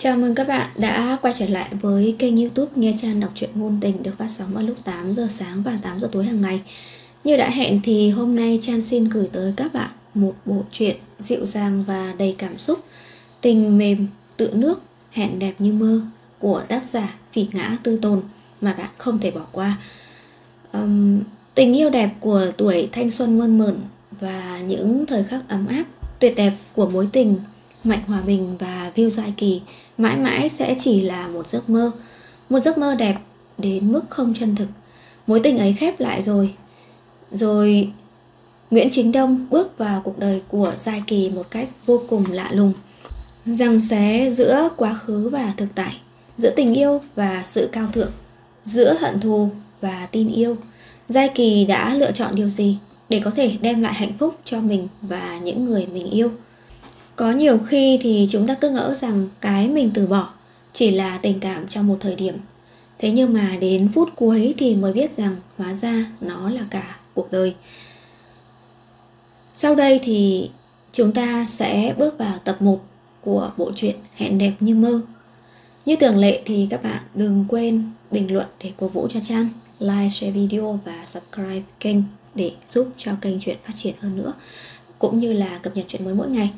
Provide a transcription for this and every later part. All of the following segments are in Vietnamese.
Chào mừng các bạn đã quay trở lại với kênh youtube Nghe Trang Đọc truyện Ngôn Tình được phát sóng vào lúc 8 giờ sáng và 8 giờ tối hàng ngày. Như đã hẹn thì hôm nay Trang xin gửi tới các bạn một bộ truyện dịu dàng và đầy cảm xúc Tình mềm, tự nước, hẹn đẹp như mơ của tác giả Phỉ Ngã Tư Tồn mà bạn không thể bỏ qua. Um, tình yêu đẹp của tuổi thanh xuân mơn mởn và những thời khắc ấm áp tuyệt đẹp của mối tình Mạnh Hòa Bình và view Giai Kỳ mãi mãi sẽ chỉ là một giấc mơ một giấc mơ đẹp đến mức không chân thực mối tình ấy khép lại rồi rồi nguyễn chính đông bước vào cuộc đời của giai kỳ một cách vô cùng lạ lùng rằng xé giữa quá khứ và thực tại giữa tình yêu và sự cao thượng giữa hận thù và tin yêu giai kỳ đã lựa chọn điều gì để có thể đem lại hạnh phúc cho mình và những người mình yêu có nhiều khi thì chúng ta cứ ngỡ rằng cái mình từ bỏ chỉ là tình cảm trong một thời điểm thế nhưng mà đến phút cuối thì mới biết rằng hóa ra nó là cả cuộc đời sau đây thì chúng ta sẽ bước vào tập 1 của bộ truyện Hẹn đẹp như mơ. Như thường lệ thì các bạn đừng quên bình luận để cổ vũ cho Trang, like, share video và subscribe kênh để giúp cho kênh truyện phát triển hơn nữa cũng như là cập nhật chuyện mới mỗi ngày.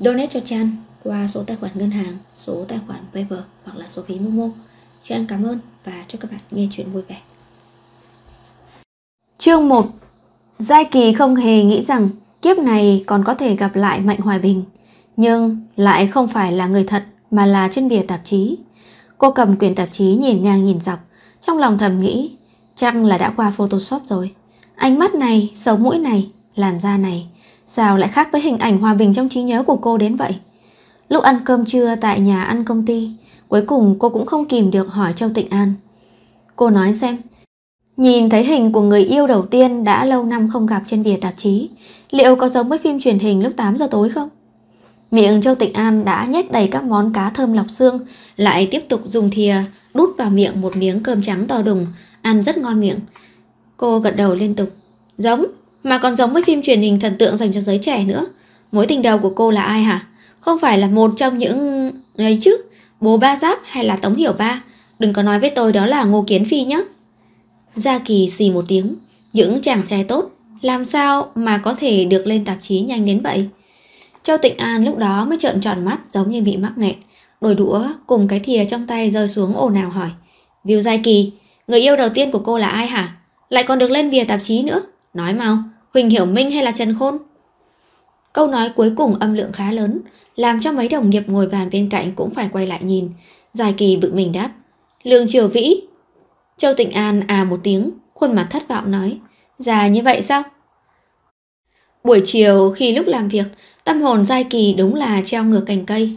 Donate cho Chan qua số tài khoản ngân hàng, số tài khoản PayPal hoặc là số ví Momo. Chan cảm ơn và chúc các bạn nghe chuyện vui vẻ. Chương 1 Giai Kỳ không hề nghĩ rằng kiếp này còn có thể gặp lại Mạnh Hoài Bình, nhưng lại không phải là người thật mà là trên bìa tạp chí. Cô cầm quyển tạp chí nhìn ngang nhìn dọc, trong lòng thầm nghĩ, chắc là đã qua Photoshop rồi. Ánh mắt này, sống mũi này, làn da này, Sao lại khác với hình ảnh hòa bình trong trí nhớ của cô đến vậy? Lúc ăn cơm trưa tại nhà ăn công ty, cuối cùng cô cũng không kìm được hỏi Châu Tịnh An. Cô nói xem, nhìn thấy hình của người yêu đầu tiên đã lâu năm không gặp trên bìa tạp chí, liệu có giống với phim truyền hình lúc 8 giờ tối không? Miệng Châu Tịnh An đã nhét đầy các món cá thơm lọc xương, lại tiếp tục dùng thìa đút vào miệng một miếng cơm trắng to đùng, ăn rất ngon miệng. Cô gật đầu liên tục. Giống, mà còn giống với phim truyền hình thần tượng dành cho giới trẻ nữa Mối tình đầu của cô là ai hả? Không phải là một trong những... ấy chứ Bố ba giáp hay là tống hiểu ba Đừng có nói với tôi đó là Ngô Kiến Phi nhé Gia Kỳ xì một tiếng Những chàng trai tốt Làm sao mà có thể được lên tạp chí nhanh đến vậy Châu Tịnh An lúc đó mới trợn tròn mắt giống như bị mắc nghẹn đổi đũa cùng cái thìa trong tay rơi xuống ồn nào hỏi Viu Gia Kỳ Người yêu đầu tiên của cô là ai hả? Lại còn được lên bìa tạp chí nữa Nói mau, Huỳnh Hiểu Minh hay là Trần Khôn? Câu nói cuối cùng âm lượng khá lớn, làm cho mấy đồng nghiệp ngồi bàn bên cạnh cũng phải quay lại nhìn. Dài kỳ bự mình đáp. Lương Triều Vĩ. Châu Tịnh An à một tiếng, khuôn mặt thất vọng nói. Già như vậy sao? Buổi chiều khi lúc làm việc, tâm hồn Giai Kỳ đúng là treo ngược cành cây.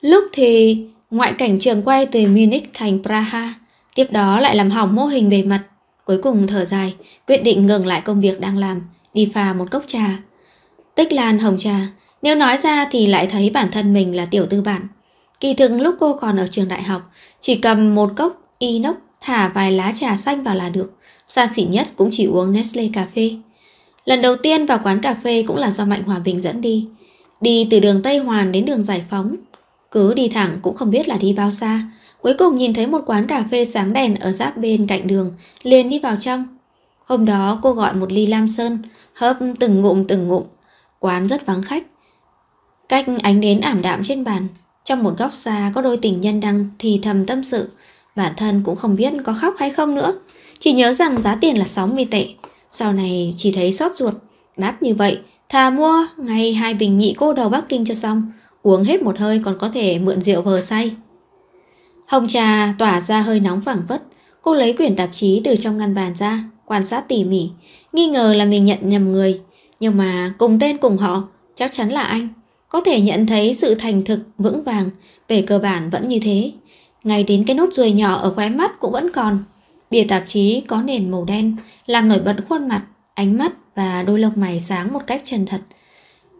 Lúc thì ngoại cảnh trường quay từ Munich thành Praha, tiếp đó lại làm hỏng mô hình bề mặt Cuối cùng thở dài, quyết định ngừng lại công việc đang làm, đi pha một cốc trà. Tích lan hồng trà, nếu nói ra thì lại thấy bản thân mình là tiểu tư bản. Kỳ thực lúc cô còn ở trường đại học, chỉ cầm một cốc inox thả vài lá trà xanh vào là được. Xa xỉ nhất cũng chỉ uống Nestle cà phê. Lần đầu tiên vào quán cà phê cũng là do Mạnh Hòa Bình dẫn đi. Đi từ đường Tây Hoàn đến đường Giải Phóng. Cứ đi thẳng cũng không biết là đi bao xa. Cuối cùng nhìn thấy một quán cà phê sáng đèn ở giáp bên cạnh đường, liền đi vào trong. Hôm đó cô gọi một ly lam sơn, hớp từng ngụm từng ngụm. Quán rất vắng khách. Cách ánh đến ảm đạm trên bàn, trong một góc xa có đôi tình nhân đang thì thầm tâm sự. Bản thân cũng không biết có khóc hay không nữa. Chỉ nhớ rằng giá tiền là 60 tệ. Sau này chỉ thấy xót ruột. Đắt như vậy, thà mua ngay hai bình nhị cô đầu Bắc Kinh cho xong. Uống hết một hơi còn có thể mượn rượu vờ say. Hồng trà tỏa ra hơi nóng phảng phất, cô lấy quyển tạp chí từ trong ngăn bàn ra, quan sát tỉ mỉ, nghi ngờ là mình nhận nhầm người, nhưng mà cùng tên cùng họ, chắc chắn là anh. Có thể nhận thấy sự thành thực, vững vàng, về cơ bản vẫn như thế. Ngay đến cái nốt ruồi nhỏ ở khóe mắt cũng vẫn còn. Bìa tạp chí có nền màu đen, làm nổi bật khuôn mặt, ánh mắt và đôi lông mày sáng một cách chân thật.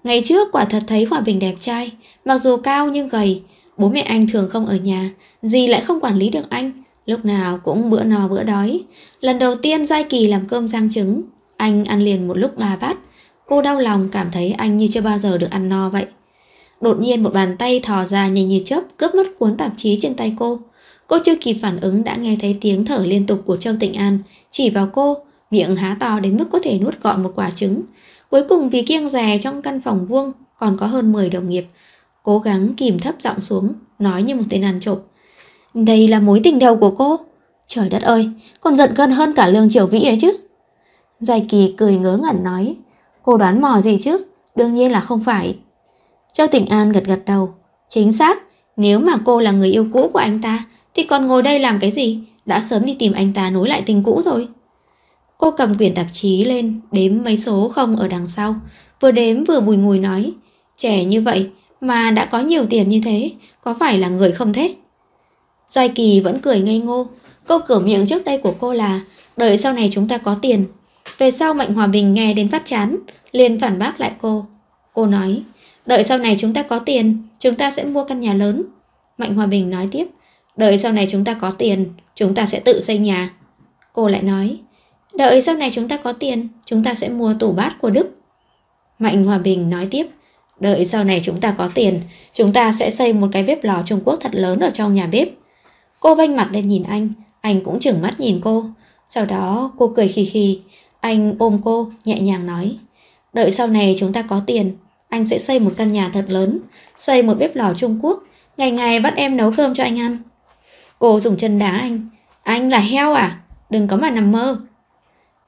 Ngày trước quả thật thấy Hòa Bình đẹp trai, mặc dù cao nhưng gầy, Bố mẹ anh thường không ở nhà, dì lại không quản lý được anh, lúc nào cũng bữa no bữa đói. Lần đầu tiên Giai Kỳ làm cơm rang trứng, anh ăn liền một lúc ba bát. Cô đau lòng cảm thấy anh như chưa bao giờ được ăn no vậy. Đột nhiên một bàn tay thò ra nhanh như chớp cướp mất cuốn tạp chí trên tay cô. Cô chưa kịp phản ứng đã nghe thấy tiếng thở liên tục của Châu Tịnh An chỉ vào cô, miệng há to đến mức có thể nuốt gọn một quả trứng. Cuối cùng vì kiêng rè trong căn phòng vuông còn có hơn 10 đồng nghiệp, cố gắng kìm thấp giọng xuống, nói như một tên ăn trộm. Đây là mối tình đầu của cô. Trời đất ơi, còn giận gân hơn cả lương triều vĩ ấy chứ. Giai kỳ cười ngớ ngẩn nói, cô đoán mò gì chứ, đương nhiên là không phải. Châu Tỉnh An gật gật đầu, chính xác, nếu mà cô là người yêu cũ của anh ta, thì còn ngồi đây làm cái gì, đã sớm đi tìm anh ta nối lại tình cũ rồi. Cô cầm quyển tạp chí lên, đếm mấy số không ở đằng sau, vừa đếm vừa bùi ngùi nói, trẻ như vậy mà đã có nhiều tiền như thế Có phải là người không thế Giai Kỳ vẫn cười ngây ngô Câu cửa miệng trước đây của cô là Đợi sau này chúng ta có tiền Về sau Mạnh Hòa Bình nghe đến phát chán liền phản bác lại cô Cô nói Đợi sau này chúng ta có tiền Chúng ta sẽ mua căn nhà lớn Mạnh Hòa Bình nói tiếp Đợi sau này chúng ta có tiền Chúng ta sẽ tự xây nhà Cô lại nói Đợi sau này chúng ta có tiền Chúng ta sẽ mua tủ bát của Đức Mạnh Hòa Bình nói tiếp Đợi sau này chúng ta có tiền, chúng ta sẽ xây một cái bếp lò Trung Quốc thật lớn ở trong nhà bếp. Cô vênh mặt lên nhìn anh, anh cũng chừng mắt nhìn cô. Sau đó cô cười khì khì, anh ôm cô, nhẹ nhàng nói. Đợi sau này chúng ta có tiền, anh sẽ xây một căn nhà thật lớn, xây một bếp lò Trung Quốc, ngày ngày bắt em nấu cơm cho anh ăn. Cô dùng chân đá anh. Anh là heo à? Đừng có mà nằm mơ.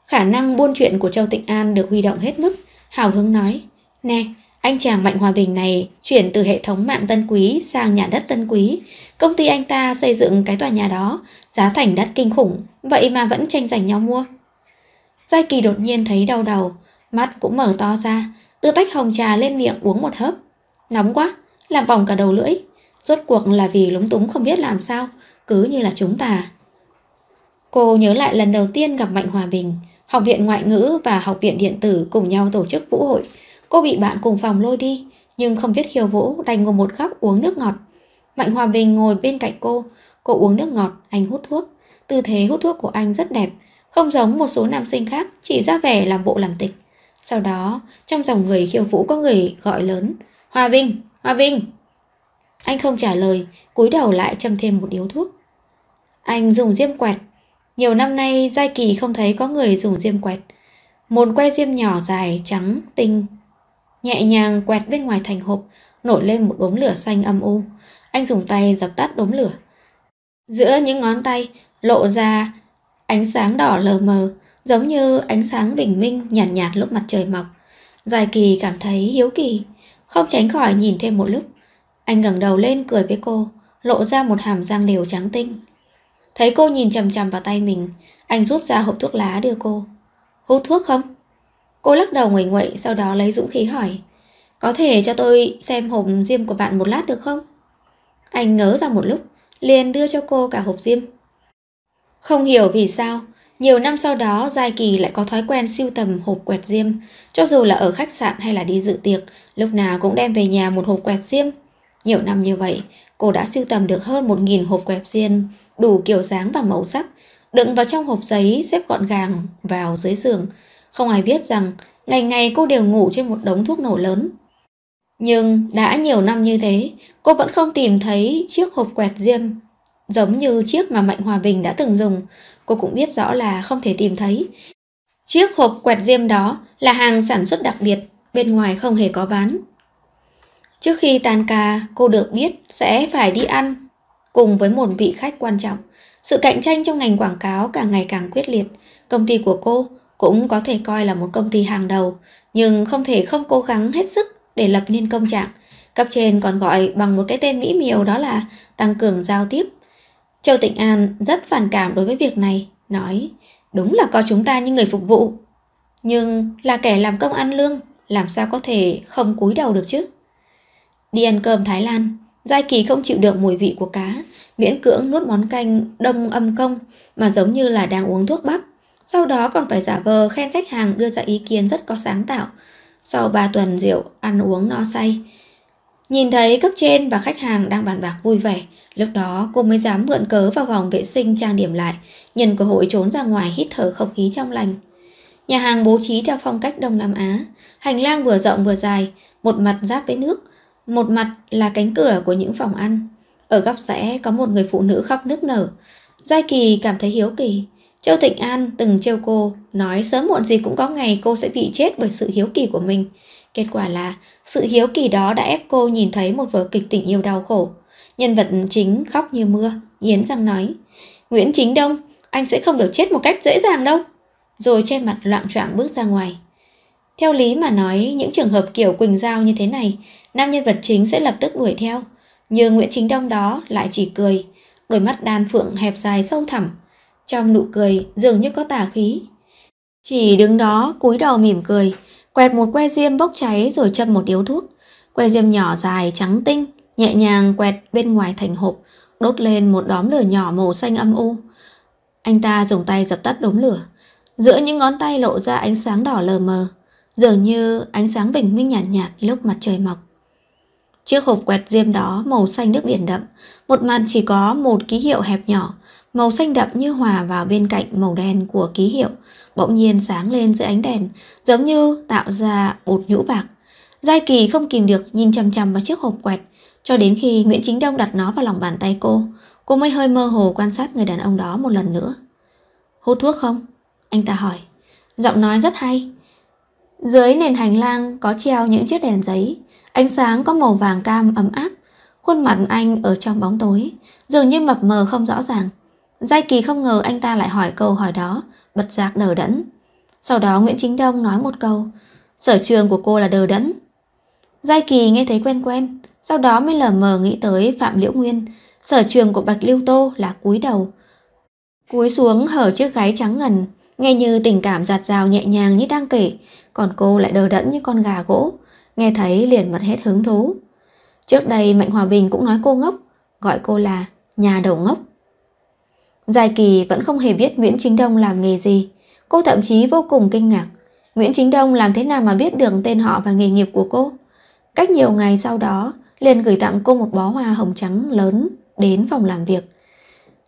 Khả năng buôn chuyện của Châu Tịnh An được huy động hết mức. Hào hứng nói. Nè, anh chàng Mạnh Hòa Bình này chuyển từ hệ thống mạng Tân Quý sang nhà đất Tân Quý. Công ty anh ta xây dựng cái tòa nhà đó, giá thành đắt kinh khủng, vậy mà vẫn tranh giành nhau mua. Giai Kỳ đột nhiên thấy đau đầu, mắt cũng mở to ra, đưa tách hồng trà lên miệng uống một hớp. Nóng quá, làm vòng cả đầu lưỡi. Rốt cuộc là vì lúng túng không biết làm sao, cứ như là chúng ta. Cô nhớ lại lần đầu tiên gặp Mạnh Hòa Bình, Học viện Ngoại ngữ và Học viện Điện tử cùng nhau tổ chức vũ hội – Cô bị bạn cùng phòng lôi đi, nhưng không biết Khiêu Vũ đành ngồi một góc uống nước ngọt. Mạnh Hòa Bình ngồi bên cạnh cô, cô uống nước ngọt, anh hút thuốc. Tư thế hút thuốc của anh rất đẹp, không giống một số nam sinh khác chỉ ra vẻ làm bộ làm tịch. Sau đó, trong dòng người Khiêu Vũ có người gọi lớn, Hòa Bình, Hòa Bình. Anh không trả lời, cúi đầu lại châm thêm một điếu thuốc. Anh dùng diêm quẹt. Nhiều năm nay Giai Kỳ không thấy có người dùng diêm quẹt. Một que diêm nhỏ dài, trắng, tinh, Nhẹ nhàng quẹt bên ngoài thành hộp, nổi lên một đốm lửa xanh âm u. Anh dùng tay dập tắt đốm lửa. Giữa những ngón tay lộ ra ánh sáng đỏ lờ mờ, giống như ánh sáng bình minh nhàn nhạt, nhạt lúc mặt trời mọc. Dài kỳ cảm thấy hiếu kỳ, không tránh khỏi nhìn thêm một lúc. Anh ngẩng đầu lên cười với cô, lộ ra một hàm răng đều trắng tinh. Thấy cô nhìn chằm chằm vào tay mình, anh rút ra hộp thuốc lá đưa cô. Hút thuốc không? Cô lắc đầu nguẩy nguậy sau đó lấy dũng khí hỏi. Có thể cho tôi xem hộp diêm của bạn một lát được không? Anh ngớ ra một lúc, liền đưa cho cô cả hộp diêm. Không hiểu vì sao, nhiều năm sau đó Giai Kỳ lại có thói quen siêu tầm hộp quẹt diêm. Cho dù là ở khách sạn hay là đi dự tiệc, lúc nào cũng đem về nhà một hộp quẹt diêm. Nhiều năm như vậy, cô đã siêu tầm được hơn 1.000 hộp quẹt diêm, đủ kiểu dáng và màu sắc, đựng vào trong hộp giấy xếp gọn gàng vào dưới giường, không ai biết rằng ngày ngày cô đều ngủ trên một đống thuốc nổ lớn. Nhưng đã nhiều năm như thế, cô vẫn không tìm thấy chiếc hộp quẹt diêm giống như chiếc mà Mạnh Hòa Bình đã từng dùng. Cô cũng biết rõ là không thể tìm thấy. Chiếc hộp quẹt diêm đó là hàng sản xuất đặc biệt, bên ngoài không hề có bán. Trước khi tan ca, cô được biết sẽ phải đi ăn cùng với một vị khách quan trọng. Sự cạnh tranh trong ngành quảng cáo càng ngày càng quyết liệt. Công ty của cô cũng có thể coi là một công ty hàng đầu, nhưng không thể không cố gắng hết sức để lập nên công trạng. Cấp trên còn gọi bằng một cái tên mỹ miều đó là tăng cường giao tiếp. Châu Tịnh An rất phản cảm đối với việc này, nói đúng là coi chúng ta như người phục vụ. Nhưng là kẻ làm công ăn lương, làm sao có thể không cúi đầu được chứ? Đi ăn cơm Thái Lan, Giai Kỳ không chịu được mùi vị của cá, miễn cưỡng nuốt món canh đông âm công mà giống như là đang uống thuốc bắc sau đó còn phải giả vờ khen khách hàng đưa ra ý kiến rất có sáng tạo. Sau 3 tuần rượu, ăn uống no say, nhìn thấy cấp trên và khách hàng đang bàn bạc vui vẻ, lúc đó cô mới dám mượn cớ vào phòng vệ sinh trang điểm lại, nhân cơ hội trốn ra ngoài hít thở không khí trong lành. Nhà hàng bố trí theo phong cách Đông Nam Á, hành lang vừa rộng vừa dài, một mặt giáp với nước, một mặt là cánh cửa của những phòng ăn. Ở góc rẽ có một người phụ nữ khóc nức nở. Giai Kỳ cảm thấy hiếu kỳ, Châu Thịnh An từng trêu cô, nói sớm muộn gì cũng có ngày cô sẽ bị chết bởi sự hiếu kỳ của mình. Kết quả là sự hiếu kỳ đó đã ép cô nhìn thấy một vở kịch tình yêu đau khổ. Nhân vật chính khóc như mưa, nghiến răng nói. Nguyễn Chính Đông, anh sẽ không được chết một cách dễ dàng đâu. Rồi che mặt loạn trạng bước ra ngoài. Theo lý mà nói, những trường hợp kiểu Quỳnh Giao như thế này, nam nhân vật chính sẽ lập tức đuổi theo. Nhưng Nguyễn Chính Đông đó lại chỉ cười, đôi mắt đan phượng hẹp dài sâu thẳm, trong nụ cười dường như có tà khí. Chỉ đứng đó cúi đầu mỉm cười, quẹt một que diêm bốc cháy rồi châm một điếu thuốc. Que diêm nhỏ dài trắng tinh, nhẹ nhàng quẹt bên ngoài thành hộp, đốt lên một đóm lửa nhỏ màu xanh âm u. Anh ta dùng tay dập tắt đống lửa, giữa những ngón tay lộ ra ánh sáng đỏ lờ mờ, dường như ánh sáng bình minh nhàn nhạt, nhạt lúc mặt trời mọc. Chiếc hộp quẹt diêm đó màu xanh nước biển đậm, một mặt chỉ có một ký hiệu hẹp nhỏ, màu xanh đậm như hòa vào bên cạnh màu đen của ký hiệu, bỗng nhiên sáng lên dưới ánh đèn, giống như tạo ra bột nhũ bạc. Giai Kỳ không kìm được nhìn chằm chằm vào chiếc hộp quẹt, cho đến khi Nguyễn Chính Đông đặt nó vào lòng bàn tay cô, cô mới hơi mơ hồ quan sát người đàn ông đó một lần nữa. Hút thuốc không? Anh ta hỏi. Giọng nói rất hay. Dưới nền hành lang có treo những chiếc đèn giấy, ánh sáng có màu vàng cam ấm áp. Khuôn mặt anh ở trong bóng tối, dường như mập mờ không rõ ràng, Giai Kỳ không ngờ anh ta lại hỏi câu hỏi đó, bật giạc đờ đẫn. Sau đó Nguyễn Chính Đông nói một câu, sở trường của cô là đờ đẫn. Giai Kỳ nghe thấy quen quen, sau đó mới lờ mờ nghĩ tới Phạm Liễu Nguyên, sở trường của Bạch Lưu Tô là cúi đầu. Cúi xuống hở chiếc gáy trắng ngần, nghe như tình cảm giạt rào nhẹ nhàng như đang kể, còn cô lại đờ đẫn như con gà gỗ, nghe thấy liền mất hết hứng thú. Trước đây Mạnh Hòa Bình cũng nói cô ngốc, gọi cô là nhà đầu ngốc. Giai Kỳ vẫn không hề biết Nguyễn Chính Đông làm nghề gì. Cô thậm chí vô cùng kinh ngạc. Nguyễn Chính Đông làm thế nào mà biết được tên họ và nghề nghiệp của cô? Cách nhiều ngày sau đó, liền gửi tặng cô một bó hoa hồng trắng lớn đến phòng làm việc.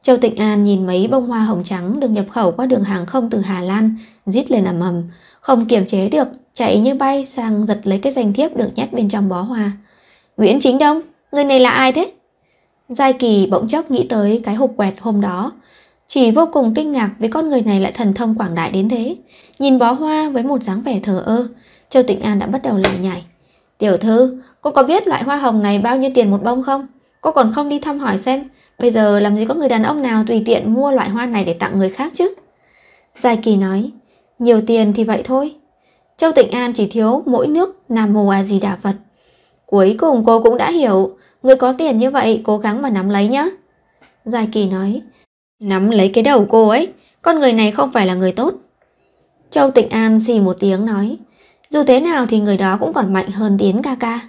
Châu Tịnh An nhìn mấy bông hoa hồng trắng được nhập khẩu qua đường hàng không từ Hà Lan, rít lên ầm ầm, không kiềm chế được, chạy như bay sang giật lấy cái danh thiếp được nhét bên trong bó hoa. Nguyễn Chính Đông, người này là ai thế? Giai Kỳ bỗng chốc nghĩ tới cái hộp quẹt hôm đó, chỉ vô cùng kinh ngạc với con người này lại thần thông quảng đại đến thế. Nhìn bó hoa với một dáng vẻ thờ ơ, Châu Tịnh An đã bắt đầu lải nhải. Tiểu thư, cô có biết loại hoa hồng này bao nhiêu tiền một bông không? Cô còn không đi thăm hỏi xem, bây giờ làm gì có người đàn ông nào tùy tiện mua loại hoa này để tặng người khác chứ? Dài kỳ nói, nhiều tiền thì vậy thôi. Châu Tịnh An chỉ thiếu mỗi nước Nam Mô A Di Đà Phật. Cuối cùng cô cũng đã hiểu, người có tiền như vậy cố gắng mà nắm lấy nhá. Dài kỳ nói, Nắm lấy cái đầu cô ấy, con người này không phải là người tốt. Châu Tịnh An xì một tiếng nói, dù thế nào thì người đó cũng còn mạnh hơn Tiến ca ca.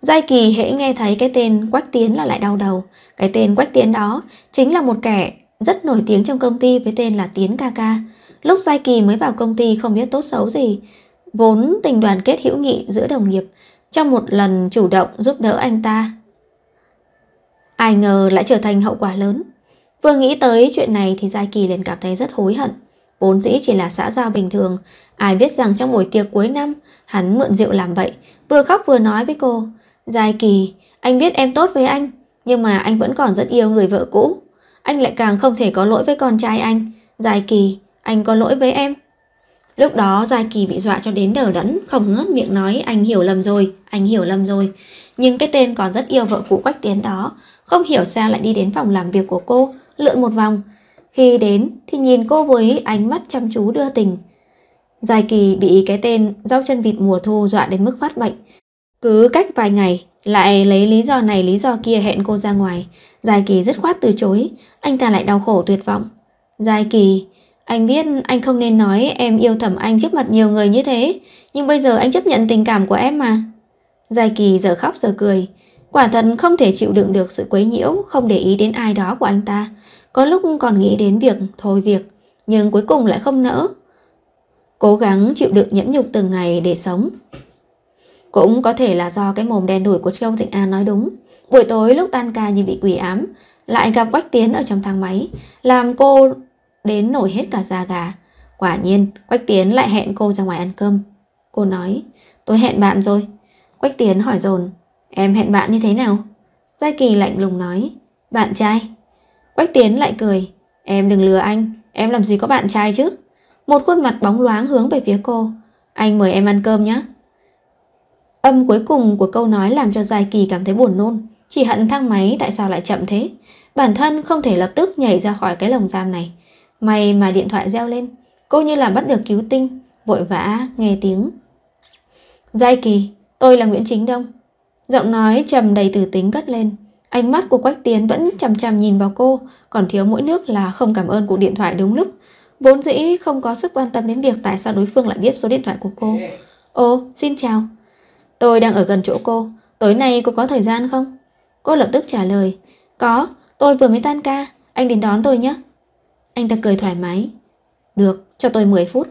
Giai Kỳ hễ nghe thấy cái tên Quách Tiến là lại đau đầu. Cái tên Quách Tiến đó chính là một kẻ rất nổi tiếng trong công ty với tên là Tiến ca ca. Lúc Giai Kỳ mới vào công ty không biết tốt xấu gì, vốn tình đoàn kết hữu nghị giữa đồng nghiệp, trong một lần chủ động giúp đỡ anh ta. Ai ngờ lại trở thành hậu quả lớn. Vừa nghĩ tới chuyện này thì Giai Kỳ liền cảm thấy rất hối hận. Vốn dĩ chỉ là xã giao bình thường, ai biết rằng trong buổi tiệc cuối năm, hắn mượn rượu làm vậy, vừa khóc vừa nói với cô. Giai Kỳ, anh biết em tốt với anh, nhưng mà anh vẫn còn rất yêu người vợ cũ. Anh lại càng không thể có lỗi với con trai anh. Giai Kỳ, anh có lỗi với em. Lúc đó Giai Kỳ bị dọa cho đến đờ đẫn, không ngớt miệng nói anh hiểu lầm rồi, anh hiểu lầm rồi. Nhưng cái tên còn rất yêu vợ cũ quách tiến đó, không hiểu sao lại đi đến phòng làm việc của cô, lượn một vòng. Khi đến thì nhìn cô với ánh mắt chăm chú đưa tình. Dài kỳ bị cái tên rau chân vịt mùa thu dọa đến mức phát bệnh. Cứ cách vài ngày lại lấy lý do này lý do kia hẹn cô ra ngoài. Dài kỳ dứt khoát từ chối, anh ta lại đau khổ tuyệt vọng. Dài kỳ, anh biết anh không nên nói em yêu thầm anh trước mặt nhiều người như thế, nhưng bây giờ anh chấp nhận tình cảm của em mà. Dài kỳ giờ khóc giờ cười, quả thật không thể chịu đựng được sự quấy nhiễu, không để ý đến ai đó của anh ta. Có lúc còn nghĩ đến việc thôi việc, nhưng cuối cùng lại không nỡ. Cố gắng chịu đựng nhẫn nhục từng ngày để sống. Cũng có thể là do cái mồm đen đủi của châu Thịnh An nói đúng. Buổi tối lúc tan ca như bị quỷ ám, lại gặp Quách Tiến ở trong thang máy, làm cô đến nổi hết cả da gà. Quả nhiên, Quách Tiến lại hẹn cô ra ngoài ăn cơm. Cô nói, tôi hẹn bạn rồi. Quách Tiến hỏi dồn em hẹn bạn như thế nào? Giai Kỳ lạnh lùng nói, bạn trai. Quách Tiến lại cười Em đừng lừa anh, em làm gì có bạn trai chứ Một khuôn mặt bóng loáng hướng về phía cô Anh mời em ăn cơm nhé Âm cuối cùng của câu nói làm cho Giai Kỳ cảm thấy buồn nôn Chỉ hận thang máy tại sao lại chậm thế Bản thân không thể lập tức nhảy ra khỏi cái lồng giam này May mà điện thoại reo lên Cô như là bắt được cứu tinh Vội vã nghe tiếng Giai Kỳ, tôi là Nguyễn Chính Đông Giọng nói trầm đầy tử tính cất lên Ánh mắt của Quách Tiến vẫn chằm chằm nhìn vào cô, còn thiếu mỗi nước là không cảm ơn cuộc điện thoại đúng lúc. Vốn dĩ không có sức quan tâm đến việc tại sao đối phương lại biết số điện thoại của cô. Ồ, xin chào. Tôi đang ở gần chỗ cô, tối nay cô có thời gian không? Cô lập tức trả lời, có, tôi vừa mới tan ca, anh đến đón tôi nhé. Anh ta cười thoải mái. Được, cho tôi 10 phút.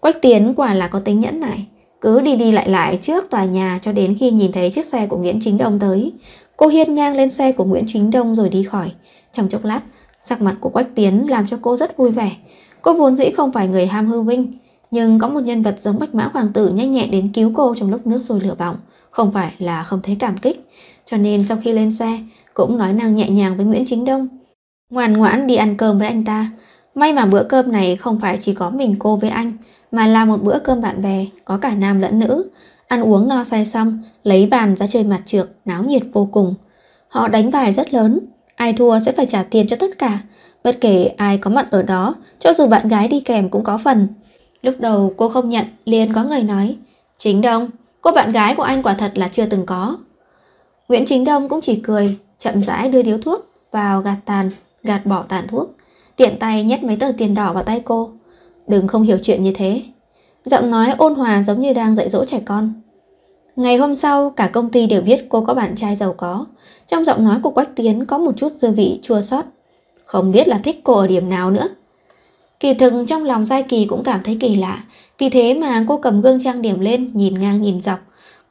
Quách Tiến quả là có tính nhẫn nại, cứ đi đi lại lại trước tòa nhà cho đến khi nhìn thấy chiếc xe của Nguyễn Chính Đông tới. Cô hiên ngang lên xe của Nguyễn Chính Đông rồi đi khỏi. Trong chốc lát, sắc mặt của Quách Tiến làm cho cô rất vui vẻ. Cô vốn dĩ không phải người ham hư vinh, nhưng có một nhân vật giống Bạch Mã Hoàng tử nhanh nhẹn đến cứu cô trong lúc nước sôi lửa bỏng, không phải là không thấy cảm kích. Cho nên sau khi lên xe, cũng nói năng nhẹ nhàng với Nguyễn Chính Đông. Ngoan ngoãn đi ăn cơm với anh ta. May mà bữa cơm này không phải chỉ có mình cô với anh, mà là một bữa cơm bạn bè, có cả nam lẫn nữ. Ăn uống no say xong, lấy bàn ra chơi mặt trược, náo nhiệt vô cùng. Họ đánh bài rất lớn, ai thua sẽ phải trả tiền cho tất cả, bất kể ai có mặt ở đó, cho dù bạn gái đi kèm cũng có phần. Lúc đầu cô không nhận, liền có người nói, Chính Đông, cô bạn gái của anh quả thật là chưa từng có. Nguyễn Chính Đông cũng chỉ cười, chậm rãi đưa điếu thuốc vào gạt tàn, gạt bỏ tàn thuốc, tiện tay nhét mấy tờ tiền đỏ vào tay cô. Đừng không hiểu chuyện như thế. Giọng nói ôn hòa giống như đang dạy dỗ trẻ con. Ngày hôm sau, cả công ty đều biết cô có bạn trai giàu có. Trong giọng nói của Quách Tiến có một chút dư vị chua xót Không biết là thích cô ở điểm nào nữa. Kỳ thực trong lòng Giai Kỳ cũng cảm thấy kỳ lạ. Vì thế mà cô cầm gương trang điểm lên, nhìn ngang nhìn dọc.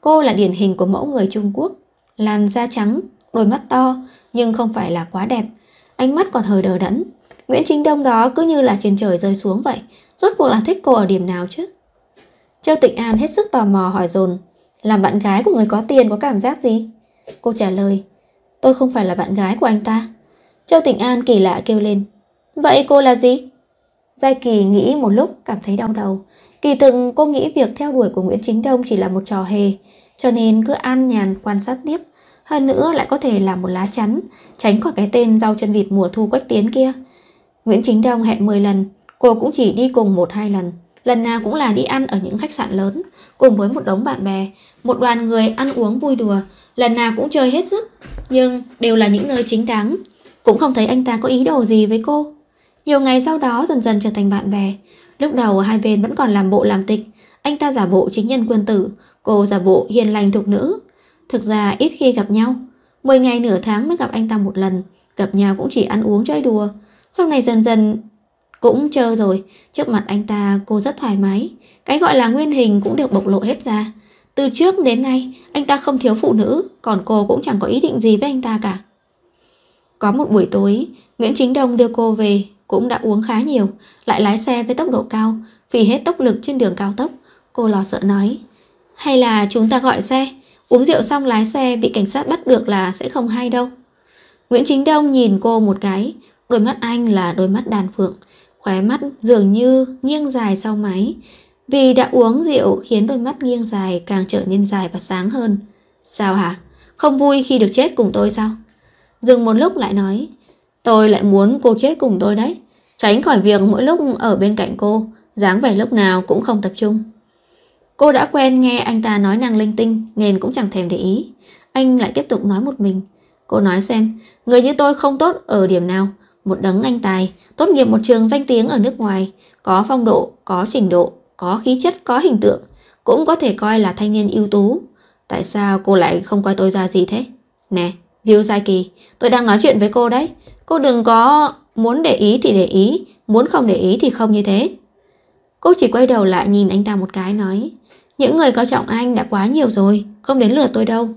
Cô là điển hình của mẫu người Trung Quốc. Làn da trắng, đôi mắt to, nhưng không phải là quá đẹp. Ánh mắt còn hơi đờ đẫn. Nguyễn Chính Đông đó cứ như là trên trời rơi xuống vậy. Rốt cuộc là thích cô ở điểm nào chứ? Châu Tịnh An hết sức tò mò hỏi dồn làm bạn gái của người có tiền có cảm giác gì? Cô trả lời, tôi không phải là bạn gái của anh ta. Châu Tịnh An kỳ lạ kêu lên, vậy cô là gì? Giai Kỳ nghĩ một lúc cảm thấy đau đầu. Kỳ từng cô nghĩ việc theo đuổi của Nguyễn Chính Đông chỉ là một trò hề, cho nên cứ an nhàn quan sát tiếp. Hơn nữa lại có thể là một lá chắn, tránh khỏi cái tên rau chân vịt mùa thu quách tiến kia. Nguyễn Chính Đông hẹn 10 lần, cô cũng chỉ đi cùng một hai lần. Lần nào cũng là đi ăn ở những khách sạn lớn Cùng với một đống bạn bè Một đoàn người ăn uống vui đùa Lần nào cũng chơi hết sức Nhưng đều là những nơi chính đáng Cũng không thấy anh ta có ý đồ gì với cô Nhiều ngày sau đó dần dần trở thành bạn bè Lúc đầu hai bên vẫn còn làm bộ làm tịch Anh ta giả bộ chính nhân quân tử Cô giả bộ hiền lành thục nữ Thực ra ít khi gặp nhau 10 ngày nửa tháng mới gặp anh ta một lần Gặp nhau cũng chỉ ăn uống chơi đùa Sau này dần dần cũng trơ rồi, trước mặt anh ta cô rất thoải mái, cái gọi là nguyên hình cũng được bộc lộ hết ra. Từ trước đến nay, anh ta không thiếu phụ nữ, còn cô cũng chẳng có ý định gì với anh ta cả. Có một buổi tối, Nguyễn Chính Đông đưa cô về, cũng đã uống khá nhiều, lại lái xe với tốc độ cao, vì hết tốc lực trên đường cao tốc. Cô lo sợ nói, hay là chúng ta gọi xe, uống rượu xong lái xe bị cảnh sát bắt được là sẽ không hay đâu. Nguyễn Chính Đông nhìn cô một cái, đôi mắt anh là đôi mắt đàn phượng, Khóe mắt dường như nghiêng dài sau máy Vì đã uống rượu khiến đôi mắt nghiêng dài càng trở nên dài và sáng hơn Sao hả? Không vui khi được chết cùng tôi sao? Dừng một lúc lại nói Tôi lại muốn cô chết cùng tôi đấy Tránh khỏi việc mỗi lúc ở bên cạnh cô dáng vẻ lúc nào cũng không tập trung Cô đã quen nghe anh ta nói năng linh tinh Nên cũng chẳng thèm để ý Anh lại tiếp tục nói một mình Cô nói xem Người như tôi không tốt ở điểm nào một đấng anh tài, tốt nghiệp một trường danh tiếng ở nước ngoài, có phong độ, có trình độ, có khí chất, có hình tượng, cũng có thể coi là thanh niên ưu tú. Tại sao cô lại không coi tôi ra gì thế? Nè, Viu Sai Kỳ, tôi đang nói chuyện với cô đấy. Cô đừng có muốn để ý thì để ý, muốn không để ý thì không như thế. Cô chỉ quay đầu lại nhìn anh ta một cái nói Những người coi trọng anh đã quá nhiều rồi, không đến lượt tôi đâu.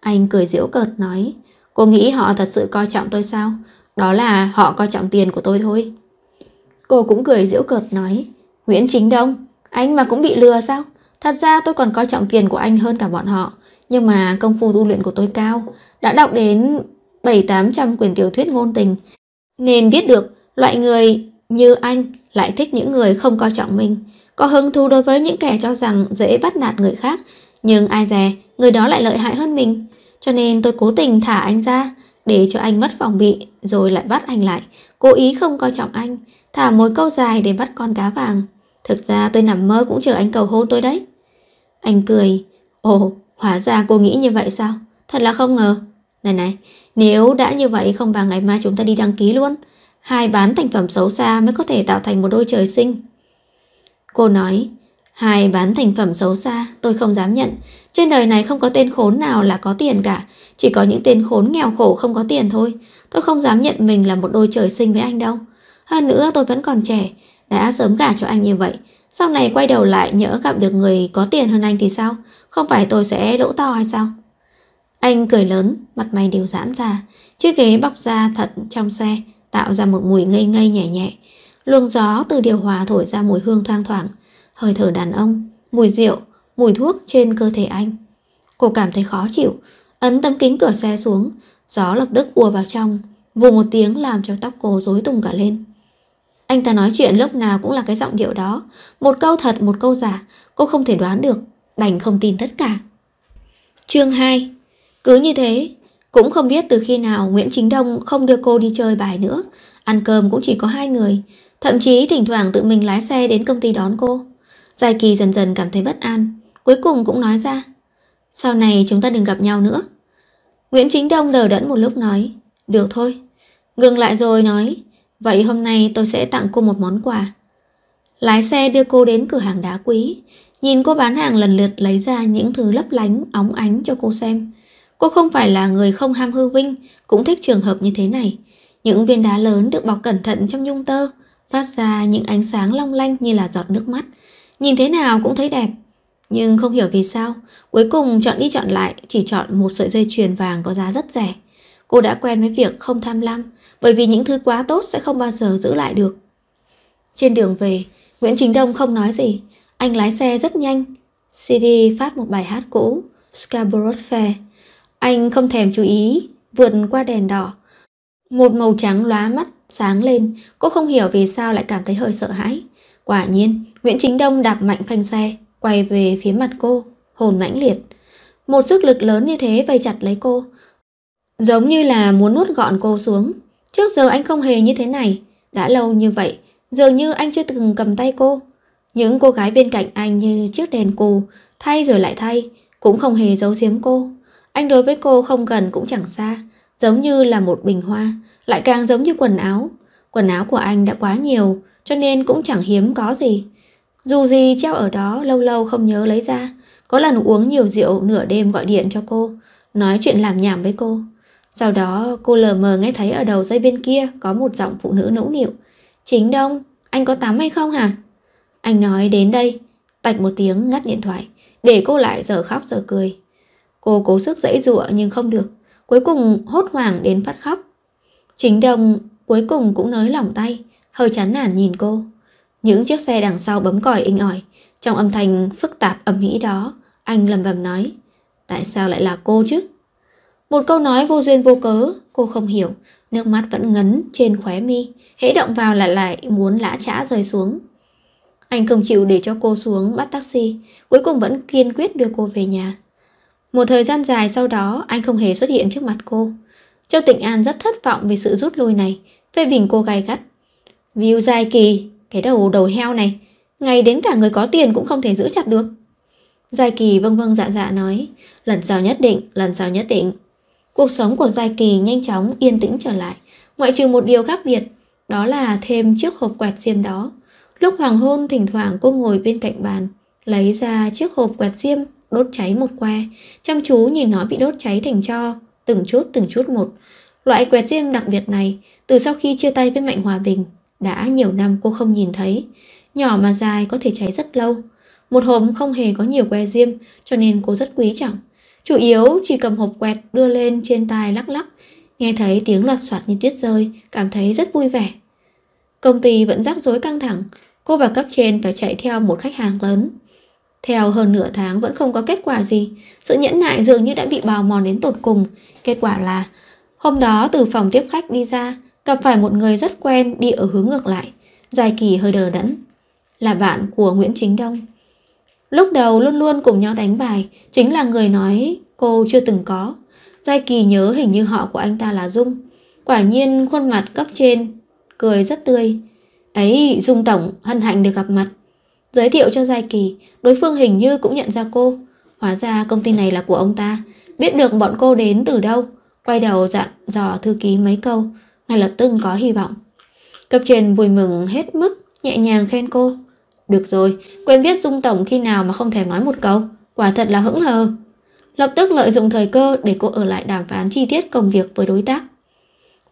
Anh cười giễu cợt nói Cô nghĩ họ thật sự coi trọng tôi sao? Đó là họ coi trọng tiền của tôi thôi Cô cũng cười giễu cợt nói Nguyễn Chính Đông Anh mà cũng bị lừa sao Thật ra tôi còn coi trọng tiền của anh hơn cả bọn họ Nhưng mà công phu tu luyện của tôi cao Đã đọc đến 7-800 quyển tiểu thuyết ngôn tình Nên biết được loại người như anh lại thích những người không coi trọng mình Có hứng thú đối với những kẻ cho rằng dễ bắt nạt người khác Nhưng ai dè, người đó lại lợi hại hơn mình Cho nên tôi cố tình thả anh ra để cho anh mất phòng bị, rồi lại bắt anh lại, cố ý không coi trọng anh, thả mối câu dài để bắt con cá vàng. Thực ra tôi nằm mơ cũng chờ anh cầu hôn tôi đấy. Anh cười, ồ, hóa ra cô nghĩ như vậy sao? Thật là không ngờ. Này này, nếu đã như vậy không bằng ngày mai chúng ta đi đăng ký luôn. Hai bán thành phẩm xấu xa mới có thể tạo thành một đôi trời sinh. Cô nói, Hai bán thành phẩm xấu xa, tôi không dám nhận. Trên đời này không có tên khốn nào là có tiền cả, chỉ có những tên khốn nghèo khổ không có tiền thôi. Tôi không dám nhận mình là một đôi trời sinh với anh đâu. Hơn nữa tôi vẫn còn trẻ, đã sớm gả cho anh như vậy. Sau này quay đầu lại nhỡ gặp được người có tiền hơn anh thì sao? Không phải tôi sẽ lỗ to hay sao? Anh cười lớn, mặt mày đều giãn ra. Chiếc ghế bọc ra thật trong xe, tạo ra một mùi ngây ngây nhẹ nhẹ. Luồng gió từ điều hòa thổi ra mùi hương thoang thoảng hơi thở đàn ông, mùi rượu, mùi thuốc trên cơ thể anh. Cô cảm thấy khó chịu, ấn tấm kính cửa xe xuống, gió lập tức ùa vào trong, vù một tiếng làm cho tóc cô rối tung cả lên. Anh ta nói chuyện lúc nào cũng là cái giọng điệu đó, một câu thật một câu giả, cô không thể đoán được, đành không tin tất cả. Chương 2 Cứ như thế, cũng không biết từ khi nào Nguyễn Chính Đông không đưa cô đi chơi bài nữa, ăn cơm cũng chỉ có hai người, thậm chí thỉnh thoảng tự mình lái xe đến công ty đón cô giai kỳ dần dần cảm thấy bất an Cuối cùng cũng nói ra Sau này chúng ta đừng gặp nhau nữa Nguyễn Chính Đông đờ đẫn một lúc nói Được thôi Ngừng lại rồi nói Vậy hôm nay tôi sẽ tặng cô một món quà Lái xe đưa cô đến cửa hàng đá quý Nhìn cô bán hàng lần lượt lấy ra những thứ lấp lánh, óng ánh cho cô xem Cô không phải là người không ham hư vinh Cũng thích trường hợp như thế này Những viên đá lớn được bọc cẩn thận trong nhung tơ Phát ra những ánh sáng long lanh như là giọt nước mắt Nhìn thế nào cũng thấy đẹp Nhưng không hiểu vì sao Cuối cùng chọn đi chọn lại Chỉ chọn một sợi dây chuyền vàng có giá rất rẻ Cô đã quen với việc không tham lam Bởi vì những thứ quá tốt sẽ không bao giờ giữ lại được Trên đường về Nguyễn Chính Đông không nói gì Anh lái xe rất nhanh CD phát một bài hát cũ Scarborough Fair Anh không thèm chú ý Vượt qua đèn đỏ Một màu trắng lóa mắt sáng lên Cô không hiểu vì sao lại cảm thấy hơi sợ hãi Quả nhiên Nguyễn Chính Đông đạp mạnh phanh xe, quay về phía mặt cô, hồn mãnh liệt. Một sức lực lớn như thế vây chặt lấy cô. Giống như là muốn nuốt gọn cô xuống. Trước giờ anh không hề như thế này. Đã lâu như vậy, dường như anh chưa từng cầm tay cô. Những cô gái bên cạnh anh như chiếc đèn cù, thay rồi lại thay, cũng không hề giấu giếm cô. Anh đối với cô không gần cũng chẳng xa, giống như là một bình hoa, lại càng giống như quần áo. Quần áo của anh đã quá nhiều, cho nên cũng chẳng hiếm có gì. Dù gì treo ở đó lâu lâu không nhớ lấy ra Có lần uống nhiều rượu nửa đêm gọi điện cho cô Nói chuyện làm nhảm với cô Sau đó cô lờ mờ nghe thấy ở đầu dây bên kia Có một giọng phụ nữ nũng nịu Chính Đông, anh có tắm hay không hả? Anh nói đến đây Tạch một tiếng ngắt điện thoại Để cô lại giờ khóc giờ cười Cô cố sức dãy dụa nhưng không được Cuối cùng hốt hoảng đến phát khóc Chính Đông cuối cùng cũng nới lỏng tay Hơi chán nản nhìn cô những chiếc xe đằng sau bấm còi inh ỏi Trong âm thanh phức tạp ầm mỹ đó Anh lầm bầm nói Tại sao lại là cô chứ Một câu nói vô duyên vô cớ Cô không hiểu Nước mắt vẫn ngấn trên khóe mi Hễ động vào lại lại muốn lã trã rơi xuống Anh không chịu để cho cô xuống bắt taxi Cuối cùng vẫn kiên quyết đưa cô về nhà Một thời gian dài sau đó Anh không hề xuất hiện trước mặt cô Châu Tịnh An rất thất vọng vì sự rút lui này Phê bình cô gai gắt View dài kỳ cái đầu đầu heo này, ngày đến cả người có tiền cũng không thể giữ chặt được. Giai Kỳ vâng vâng dạ dạ nói, lần sau nhất định, lần sau nhất định. Cuộc sống của Giai Kỳ nhanh chóng yên tĩnh trở lại, ngoại trừ một điều khác biệt, đó là thêm chiếc hộp quạt diêm đó. Lúc hoàng hôn thỉnh thoảng cô ngồi bên cạnh bàn, lấy ra chiếc hộp quạt diêm, đốt cháy một que, chăm chú nhìn nó bị đốt cháy thành cho, từng chút từng chút một. Loại quẹt diêm đặc biệt này, từ sau khi chia tay với Mạnh Hòa Bình, đã nhiều năm cô không nhìn thấy Nhỏ mà dài có thể cháy rất lâu Một hộp không hề có nhiều que diêm Cho nên cô rất quý trọng Chủ yếu chỉ cầm hộp quẹt đưa lên trên tai lắc lắc Nghe thấy tiếng loạt soạt như tuyết rơi Cảm thấy rất vui vẻ Công ty vẫn rắc rối căng thẳng Cô và cấp trên phải chạy theo một khách hàng lớn Theo hơn nửa tháng vẫn không có kết quả gì Sự nhẫn nại dường như đã bị bào mòn đến tột cùng Kết quả là Hôm đó từ phòng tiếp khách đi ra gặp phải một người rất quen đi ở hướng ngược lại, dài kỳ hơi đờ đẫn, là bạn của Nguyễn Chính Đông. Lúc đầu luôn luôn cùng nhau đánh bài, chính là người nói cô chưa từng có. Giai Kỳ nhớ hình như họ của anh ta là Dung. Quả nhiên khuôn mặt cấp trên, cười rất tươi. Ấy, Dung Tổng, hân hạnh được gặp mặt. Giới thiệu cho Giai Kỳ, đối phương hình như cũng nhận ra cô. Hóa ra công ty này là của ông ta, biết được bọn cô đến từ đâu. Quay đầu dặn dò thư ký mấy câu, ngay lập tức có hy vọng. Cấp trên vui mừng hết mức, nhẹ nhàng khen cô. Được rồi, quên biết Dung Tổng khi nào mà không thèm nói một câu. Quả thật là hững hờ. Lập tức lợi dụng thời cơ để cô ở lại đàm phán chi tiết công việc với đối tác.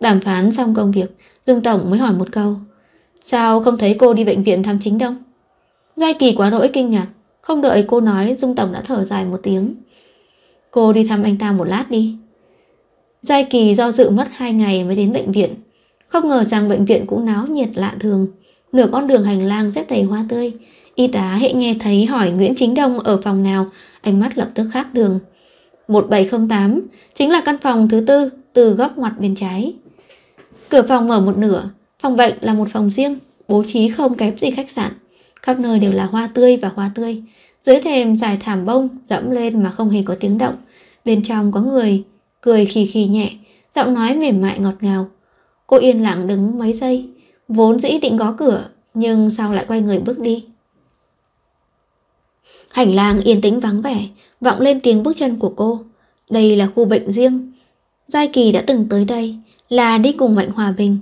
Đàm phán xong công việc, Dung Tổng mới hỏi một câu. Sao không thấy cô đi bệnh viện thăm chính đông? Giai kỳ quá đỗi kinh ngạc. Không đợi cô nói, Dung Tổng đã thở dài một tiếng. Cô đi thăm anh ta một lát đi. Giai kỳ do dự mất 2 ngày mới đến bệnh viện. Không ngờ rằng bệnh viện cũng náo nhiệt lạ thường. Nửa con đường hành lang xếp đầy hoa tươi. Y tá hệ nghe thấy hỏi Nguyễn Chính Đông ở phòng nào, ánh mắt lập tức khác thường. 1708 chính là căn phòng thứ tư từ góc ngoặt bên trái. Cửa phòng mở một nửa, phòng bệnh là một phòng riêng, bố trí không kém gì khách sạn. Khắp nơi đều là hoa tươi và hoa tươi. Dưới thềm trải thảm bông dẫm lên mà không hề có tiếng động. Bên trong có người cười khì khì nhẹ, giọng nói mềm mại ngọt ngào. Cô yên lặng đứng mấy giây, vốn dĩ định gõ cửa, nhưng sau lại quay người bước đi. Hành lang yên tĩnh vắng vẻ, vọng lên tiếng bước chân của cô. Đây là khu bệnh riêng. Giai Kỳ đã từng tới đây, là đi cùng Mạnh Hòa Bình.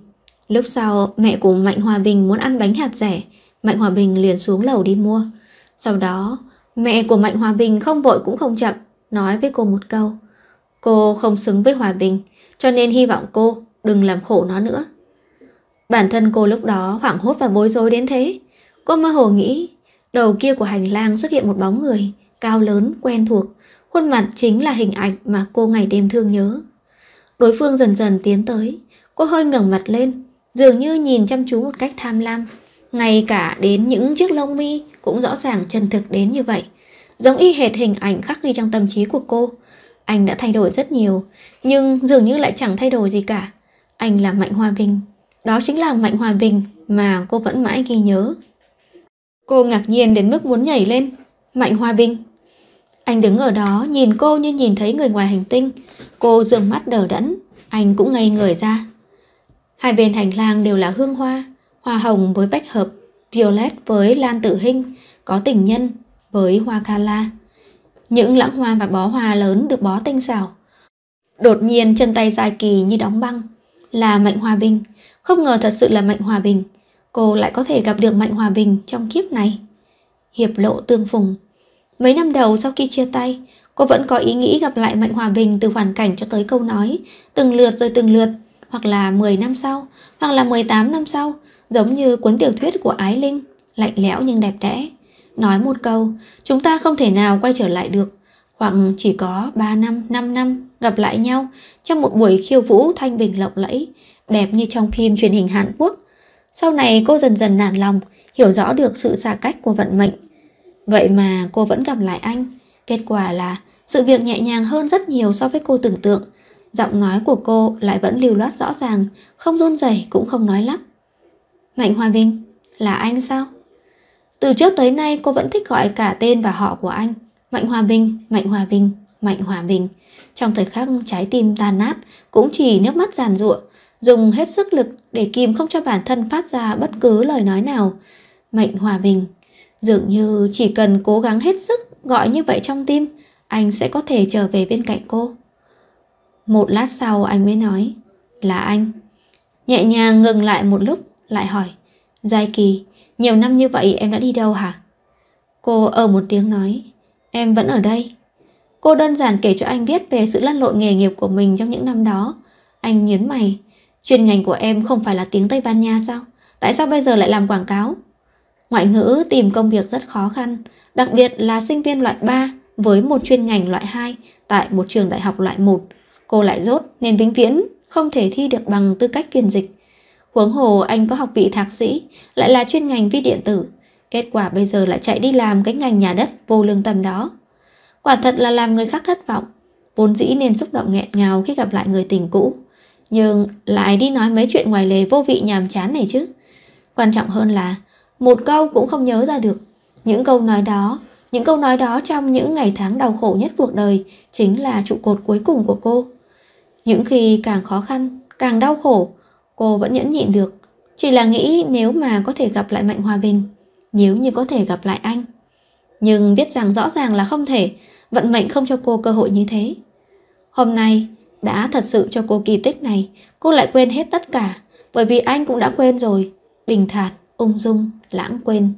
Lúc sau, mẹ của Mạnh Hòa Bình muốn ăn bánh hạt rẻ, Mạnh Hòa Bình liền xuống lầu đi mua. Sau đó, mẹ của Mạnh Hòa Bình không vội cũng không chậm, nói với cô một câu. Cô không xứng với Hòa Bình, cho nên hy vọng cô đừng làm khổ nó nữa. Bản thân cô lúc đó hoảng hốt và bối rối đến thế. Cô mơ hồ nghĩ, đầu kia của hành lang xuất hiện một bóng người, cao lớn, quen thuộc. Khuôn mặt chính là hình ảnh mà cô ngày đêm thương nhớ. Đối phương dần dần tiến tới, cô hơi ngẩng mặt lên, dường như nhìn chăm chú một cách tham lam. Ngay cả đến những chiếc lông mi cũng rõ ràng chân thực đến như vậy. Giống y hệt hình ảnh khắc ghi trong tâm trí của cô. Anh đã thay đổi rất nhiều, nhưng dường như lại chẳng thay đổi gì cả. Anh là Mạnh Hoa Vinh. Đó chính là Mạnh Hoa Vinh mà cô vẫn mãi ghi nhớ. Cô ngạc nhiên đến mức muốn nhảy lên. Mạnh Hoa Vinh. Anh đứng ở đó nhìn cô như nhìn thấy người ngoài hành tinh. Cô dường mắt đờ đẫn, anh cũng ngây người ra. Hai bên hành lang đều là hương hoa, hoa hồng với bách hợp, violet với lan tử hinh, có tình nhân với hoa cala. Những lãng hoa và bó hoa lớn được bó tinh xảo. Đột nhiên chân tay dài kỳ như đóng băng. Là Mạnh Hòa Bình. Không ngờ thật sự là Mạnh Hòa Bình. Cô lại có thể gặp được Mạnh Hòa Bình trong kiếp này. Hiệp lộ tương phùng. Mấy năm đầu sau khi chia tay, cô vẫn có ý nghĩ gặp lại Mạnh Hòa Bình từ hoàn cảnh cho tới câu nói, từng lượt rồi từng lượt, hoặc là 10 năm sau, hoặc là 18 năm sau, giống như cuốn tiểu thuyết của Ái Linh, lạnh lẽo nhưng đẹp đẽ nói một câu, chúng ta không thể nào quay trở lại được, hoặc chỉ có 3 năm, 5 năm gặp lại nhau trong một buổi khiêu vũ thanh bình lộng lẫy, đẹp như trong phim truyền hình Hàn Quốc. Sau này cô dần dần nản lòng, hiểu rõ được sự xa cách của vận mệnh. Vậy mà cô vẫn gặp lại anh. Kết quả là sự việc nhẹ nhàng hơn rất nhiều so với cô tưởng tượng. Giọng nói của cô lại vẫn lưu loát rõ ràng, không run rẩy cũng không nói lắp. Mạnh Hòa Bình, là anh sao? Từ trước tới nay cô vẫn thích gọi cả tên và họ của anh. Mạnh Hòa Bình, Mạnh Hòa Bình, Mạnh Hòa Bình. Trong thời khắc trái tim tan nát, cũng chỉ nước mắt giàn giụa, dùng hết sức lực để kìm không cho bản thân phát ra bất cứ lời nói nào. Mạnh Hòa Bình. Dường như chỉ cần cố gắng hết sức gọi như vậy trong tim, anh sẽ có thể trở về bên cạnh cô. Một lát sau anh mới nói, là anh. Nhẹ nhàng ngừng lại một lúc, lại hỏi, Giai Kỳ, nhiều năm như vậy em đã đi đâu hả? Cô ở một tiếng nói Em vẫn ở đây Cô đơn giản kể cho anh biết về sự lăn lộn nghề nghiệp của mình trong những năm đó Anh nhấn mày Chuyên ngành của em không phải là tiếng Tây Ban Nha sao? Tại sao bây giờ lại làm quảng cáo? Ngoại ngữ tìm công việc rất khó khăn Đặc biệt là sinh viên loại 3 Với một chuyên ngành loại 2 Tại một trường đại học loại 1 Cô lại rốt nên vĩnh viễn Không thể thi được bằng tư cách phiên dịch Huống hồ anh có học vị thạc sĩ, lại là chuyên ngành vi điện tử. Kết quả bây giờ lại chạy đi làm cái ngành nhà đất vô lương tâm đó. Quả thật là làm người khác thất vọng. Vốn dĩ nên xúc động nghẹn ngào khi gặp lại người tình cũ. Nhưng lại đi nói mấy chuyện ngoài lề vô vị nhàm chán này chứ. Quan trọng hơn là một câu cũng không nhớ ra được. Những câu nói đó, những câu nói đó trong những ngày tháng đau khổ nhất cuộc đời chính là trụ cột cuối cùng của cô. Những khi càng khó khăn, càng đau khổ, Cô vẫn nhẫn nhịn được Chỉ là nghĩ nếu mà có thể gặp lại Mạnh Hòa Bình Nếu như có thể gặp lại anh Nhưng biết rằng rõ ràng là không thể Vận mệnh không cho cô cơ hội như thế Hôm nay Đã thật sự cho cô kỳ tích này Cô lại quên hết tất cả Bởi vì anh cũng đã quên rồi Bình thản, ung dung, lãng quên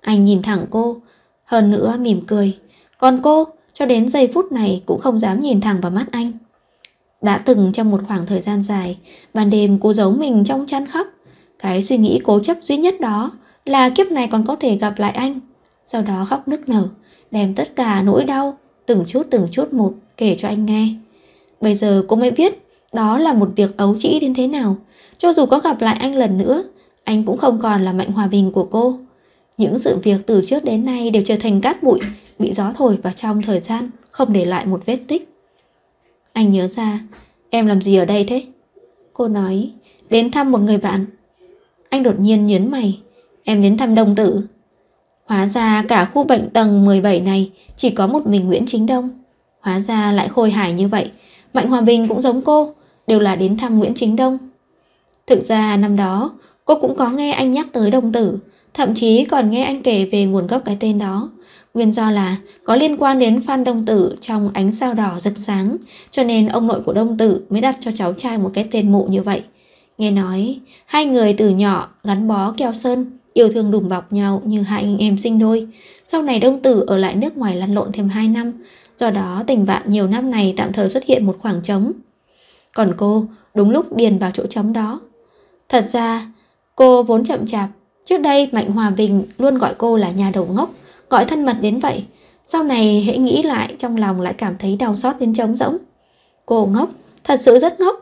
Anh nhìn thẳng cô Hơn nữa mỉm cười Còn cô cho đến giây phút này cũng không dám nhìn thẳng vào mắt anh đã từng trong một khoảng thời gian dài, ban đêm cô giấu mình trong chăn khóc. Cái suy nghĩ cố chấp duy nhất đó là kiếp này còn có thể gặp lại anh. Sau đó khóc nức nở, đem tất cả nỗi đau, từng chút từng chút một kể cho anh nghe. Bây giờ cô mới biết đó là một việc ấu trĩ đến thế nào. Cho dù có gặp lại anh lần nữa, anh cũng không còn là mạnh hòa bình của cô. Những sự việc từ trước đến nay đều trở thành cát bụi, bị gió thổi vào trong thời gian, không để lại một vết tích. Anh nhớ ra Em làm gì ở đây thế Cô nói Đến thăm một người bạn Anh đột nhiên nhớn mày Em đến thăm đồng tử Hóa ra cả khu bệnh tầng 17 này Chỉ có một mình Nguyễn Chính Đông Hóa ra lại khôi hài như vậy Mạnh Hòa Bình cũng giống cô Đều là đến thăm Nguyễn Chính Đông Thực ra năm đó Cô cũng có nghe anh nhắc tới đồng tử Thậm chí còn nghe anh kể về nguồn gốc cái tên đó Nguyên do là có liên quan đến Phan Đông Tử trong ánh sao đỏ rực sáng, cho nên ông nội của Đông Tử mới đặt cho cháu trai một cái tên mụ như vậy. Nghe nói, hai người từ nhỏ gắn bó keo sơn, yêu thương đùm bọc nhau như hai anh em sinh đôi. Sau này Đông Tử ở lại nước ngoài lăn lộn thêm hai năm, do đó tình bạn nhiều năm này tạm thời xuất hiện một khoảng trống. Còn cô, đúng lúc điền vào chỗ trống đó. Thật ra, cô vốn chậm chạp, trước đây Mạnh Hòa Bình luôn gọi cô là nhà đầu ngốc, gọi thân mật đến vậy. Sau này hễ nghĩ lại trong lòng lại cảm thấy đau xót đến trống rỗng. Cô ngốc, thật sự rất ngốc.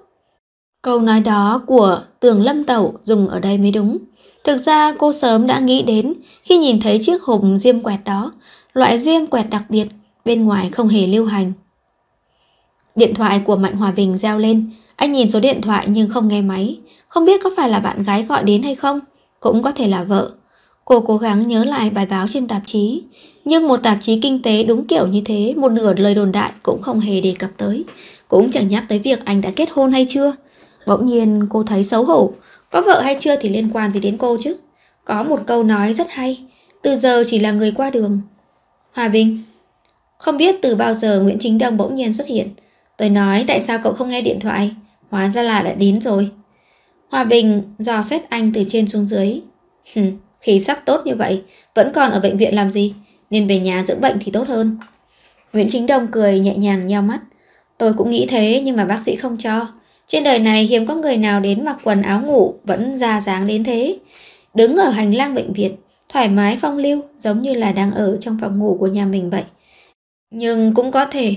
Câu nói đó của Tường Lâm Tẩu dùng ở đây mới đúng. Thực ra cô sớm đã nghĩ đến khi nhìn thấy chiếc hộp diêm quẹt đó, loại diêm quẹt đặc biệt, bên ngoài không hề lưu hành. Điện thoại của Mạnh Hòa Bình reo lên, anh nhìn số điện thoại nhưng không nghe máy, không biết có phải là bạn gái gọi đến hay không, cũng có thể là vợ, Cô cố gắng nhớ lại bài báo trên tạp chí Nhưng một tạp chí kinh tế đúng kiểu như thế Một nửa lời đồn đại cũng không hề đề cập tới Cũng chẳng nhắc tới việc anh đã kết hôn hay chưa Bỗng nhiên cô thấy xấu hổ Có vợ hay chưa thì liên quan gì đến cô chứ Có một câu nói rất hay Từ giờ chỉ là người qua đường Hòa bình Không biết từ bao giờ Nguyễn Chính Đông bỗng nhiên xuất hiện Tôi nói tại sao cậu không nghe điện thoại Hóa ra là đã đến rồi Hòa Bình dò xét anh từ trên xuống dưới Hừm khi sắc tốt như vậy Vẫn còn ở bệnh viện làm gì Nên về nhà dưỡng bệnh thì tốt hơn Nguyễn Chính Đông cười nhẹ nhàng nheo mắt Tôi cũng nghĩ thế nhưng mà bác sĩ không cho Trên đời này hiếm có người nào đến mặc quần áo ngủ Vẫn ra dáng đến thế Đứng ở hành lang bệnh viện Thoải mái phong lưu giống như là đang ở trong phòng ngủ của nhà mình vậy Nhưng cũng có thể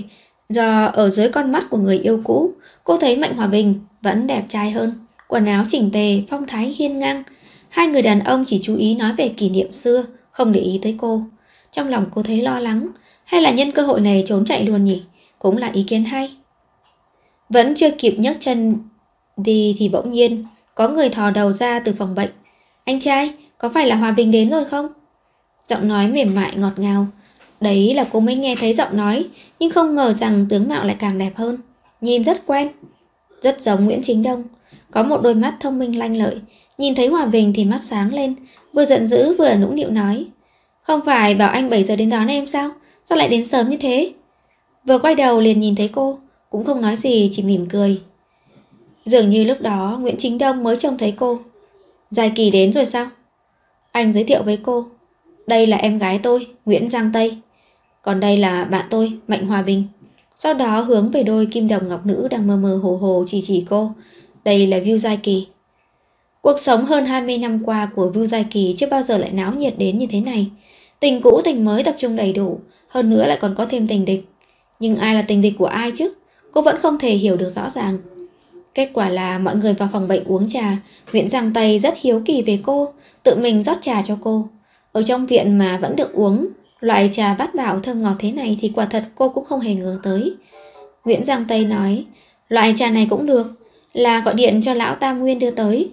Do ở dưới con mắt của người yêu cũ, cô thấy Mạnh Hòa Bình vẫn đẹp trai hơn, quần áo chỉnh tề, phong thái hiên ngang, Hai người đàn ông chỉ chú ý nói về kỷ niệm xưa, không để ý tới cô. Trong lòng cô thấy lo lắng, hay là nhân cơ hội này trốn chạy luôn nhỉ? Cũng là ý kiến hay. Vẫn chưa kịp nhấc chân đi thì bỗng nhiên, có người thò đầu ra từ phòng bệnh. Anh trai, có phải là Hòa Bình đến rồi không? Giọng nói mềm mại ngọt ngào. Đấy là cô mới nghe thấy giọng nói, nhưng không ngờ rằng tướng mạo lại càng đẹp hơn. Nhìn rất quen, rất giống Nguyễn Chính Đông. Có một đôi mắt thông minh lanh lợi, Nhìn thấy Hòa Bình thì mắt sáng lên, vừa giận dữ vừa nũng nịu nói. Không phải bảo anh 7 giờ đến đón em sao? Sao lại đến sớm như thế? Vừa quay đầu liền nhìn thấy cô, cũng không nói gì chỉ mỉm cười. Dường như lúc đó Nguyễn Chính Đông mới trông thấy cô. Dài kỳ đến rồi sao? Anh giới thiệu với cô. Đây là em gái tôi, Nguyễn Giang Tây. Còn đây là bạn tôi, Mạnh Hòa Bình. Sau đó hướng về đôi kim đồng ngọc nữ đang mơ mơ hồ hồ chỉ chỉ cô. Đây là View Giai Kỳ. Cuộc sống hơn 20 năm qua của Vưu Giai Kỳ chưa bao giờ lại náo nhiệt đến như thế này. Tình cũ tình mới tập trung đầy đủ, hơn nữa lại còn có thêm tình địch. Nhưng ai là tình địch của ai chứ? Cô vẫn không thể hiểu được rõ ràng. Kết quả là mọi người vào phòng bệnh uống trà, Nguyễn Giang Tây rất hiếu kỳ về cô, tự mình rót trà cho cô. Ở trong viện mà vẫn được uống, loại trà bát bảo thơm ngọt thế này thì quả thật cô cũng không hề ngờ tới. Nguyễn Giang Tây nói, loại trà này cũng được, là gọi điện cho lão Tam Nguyên đưa tới.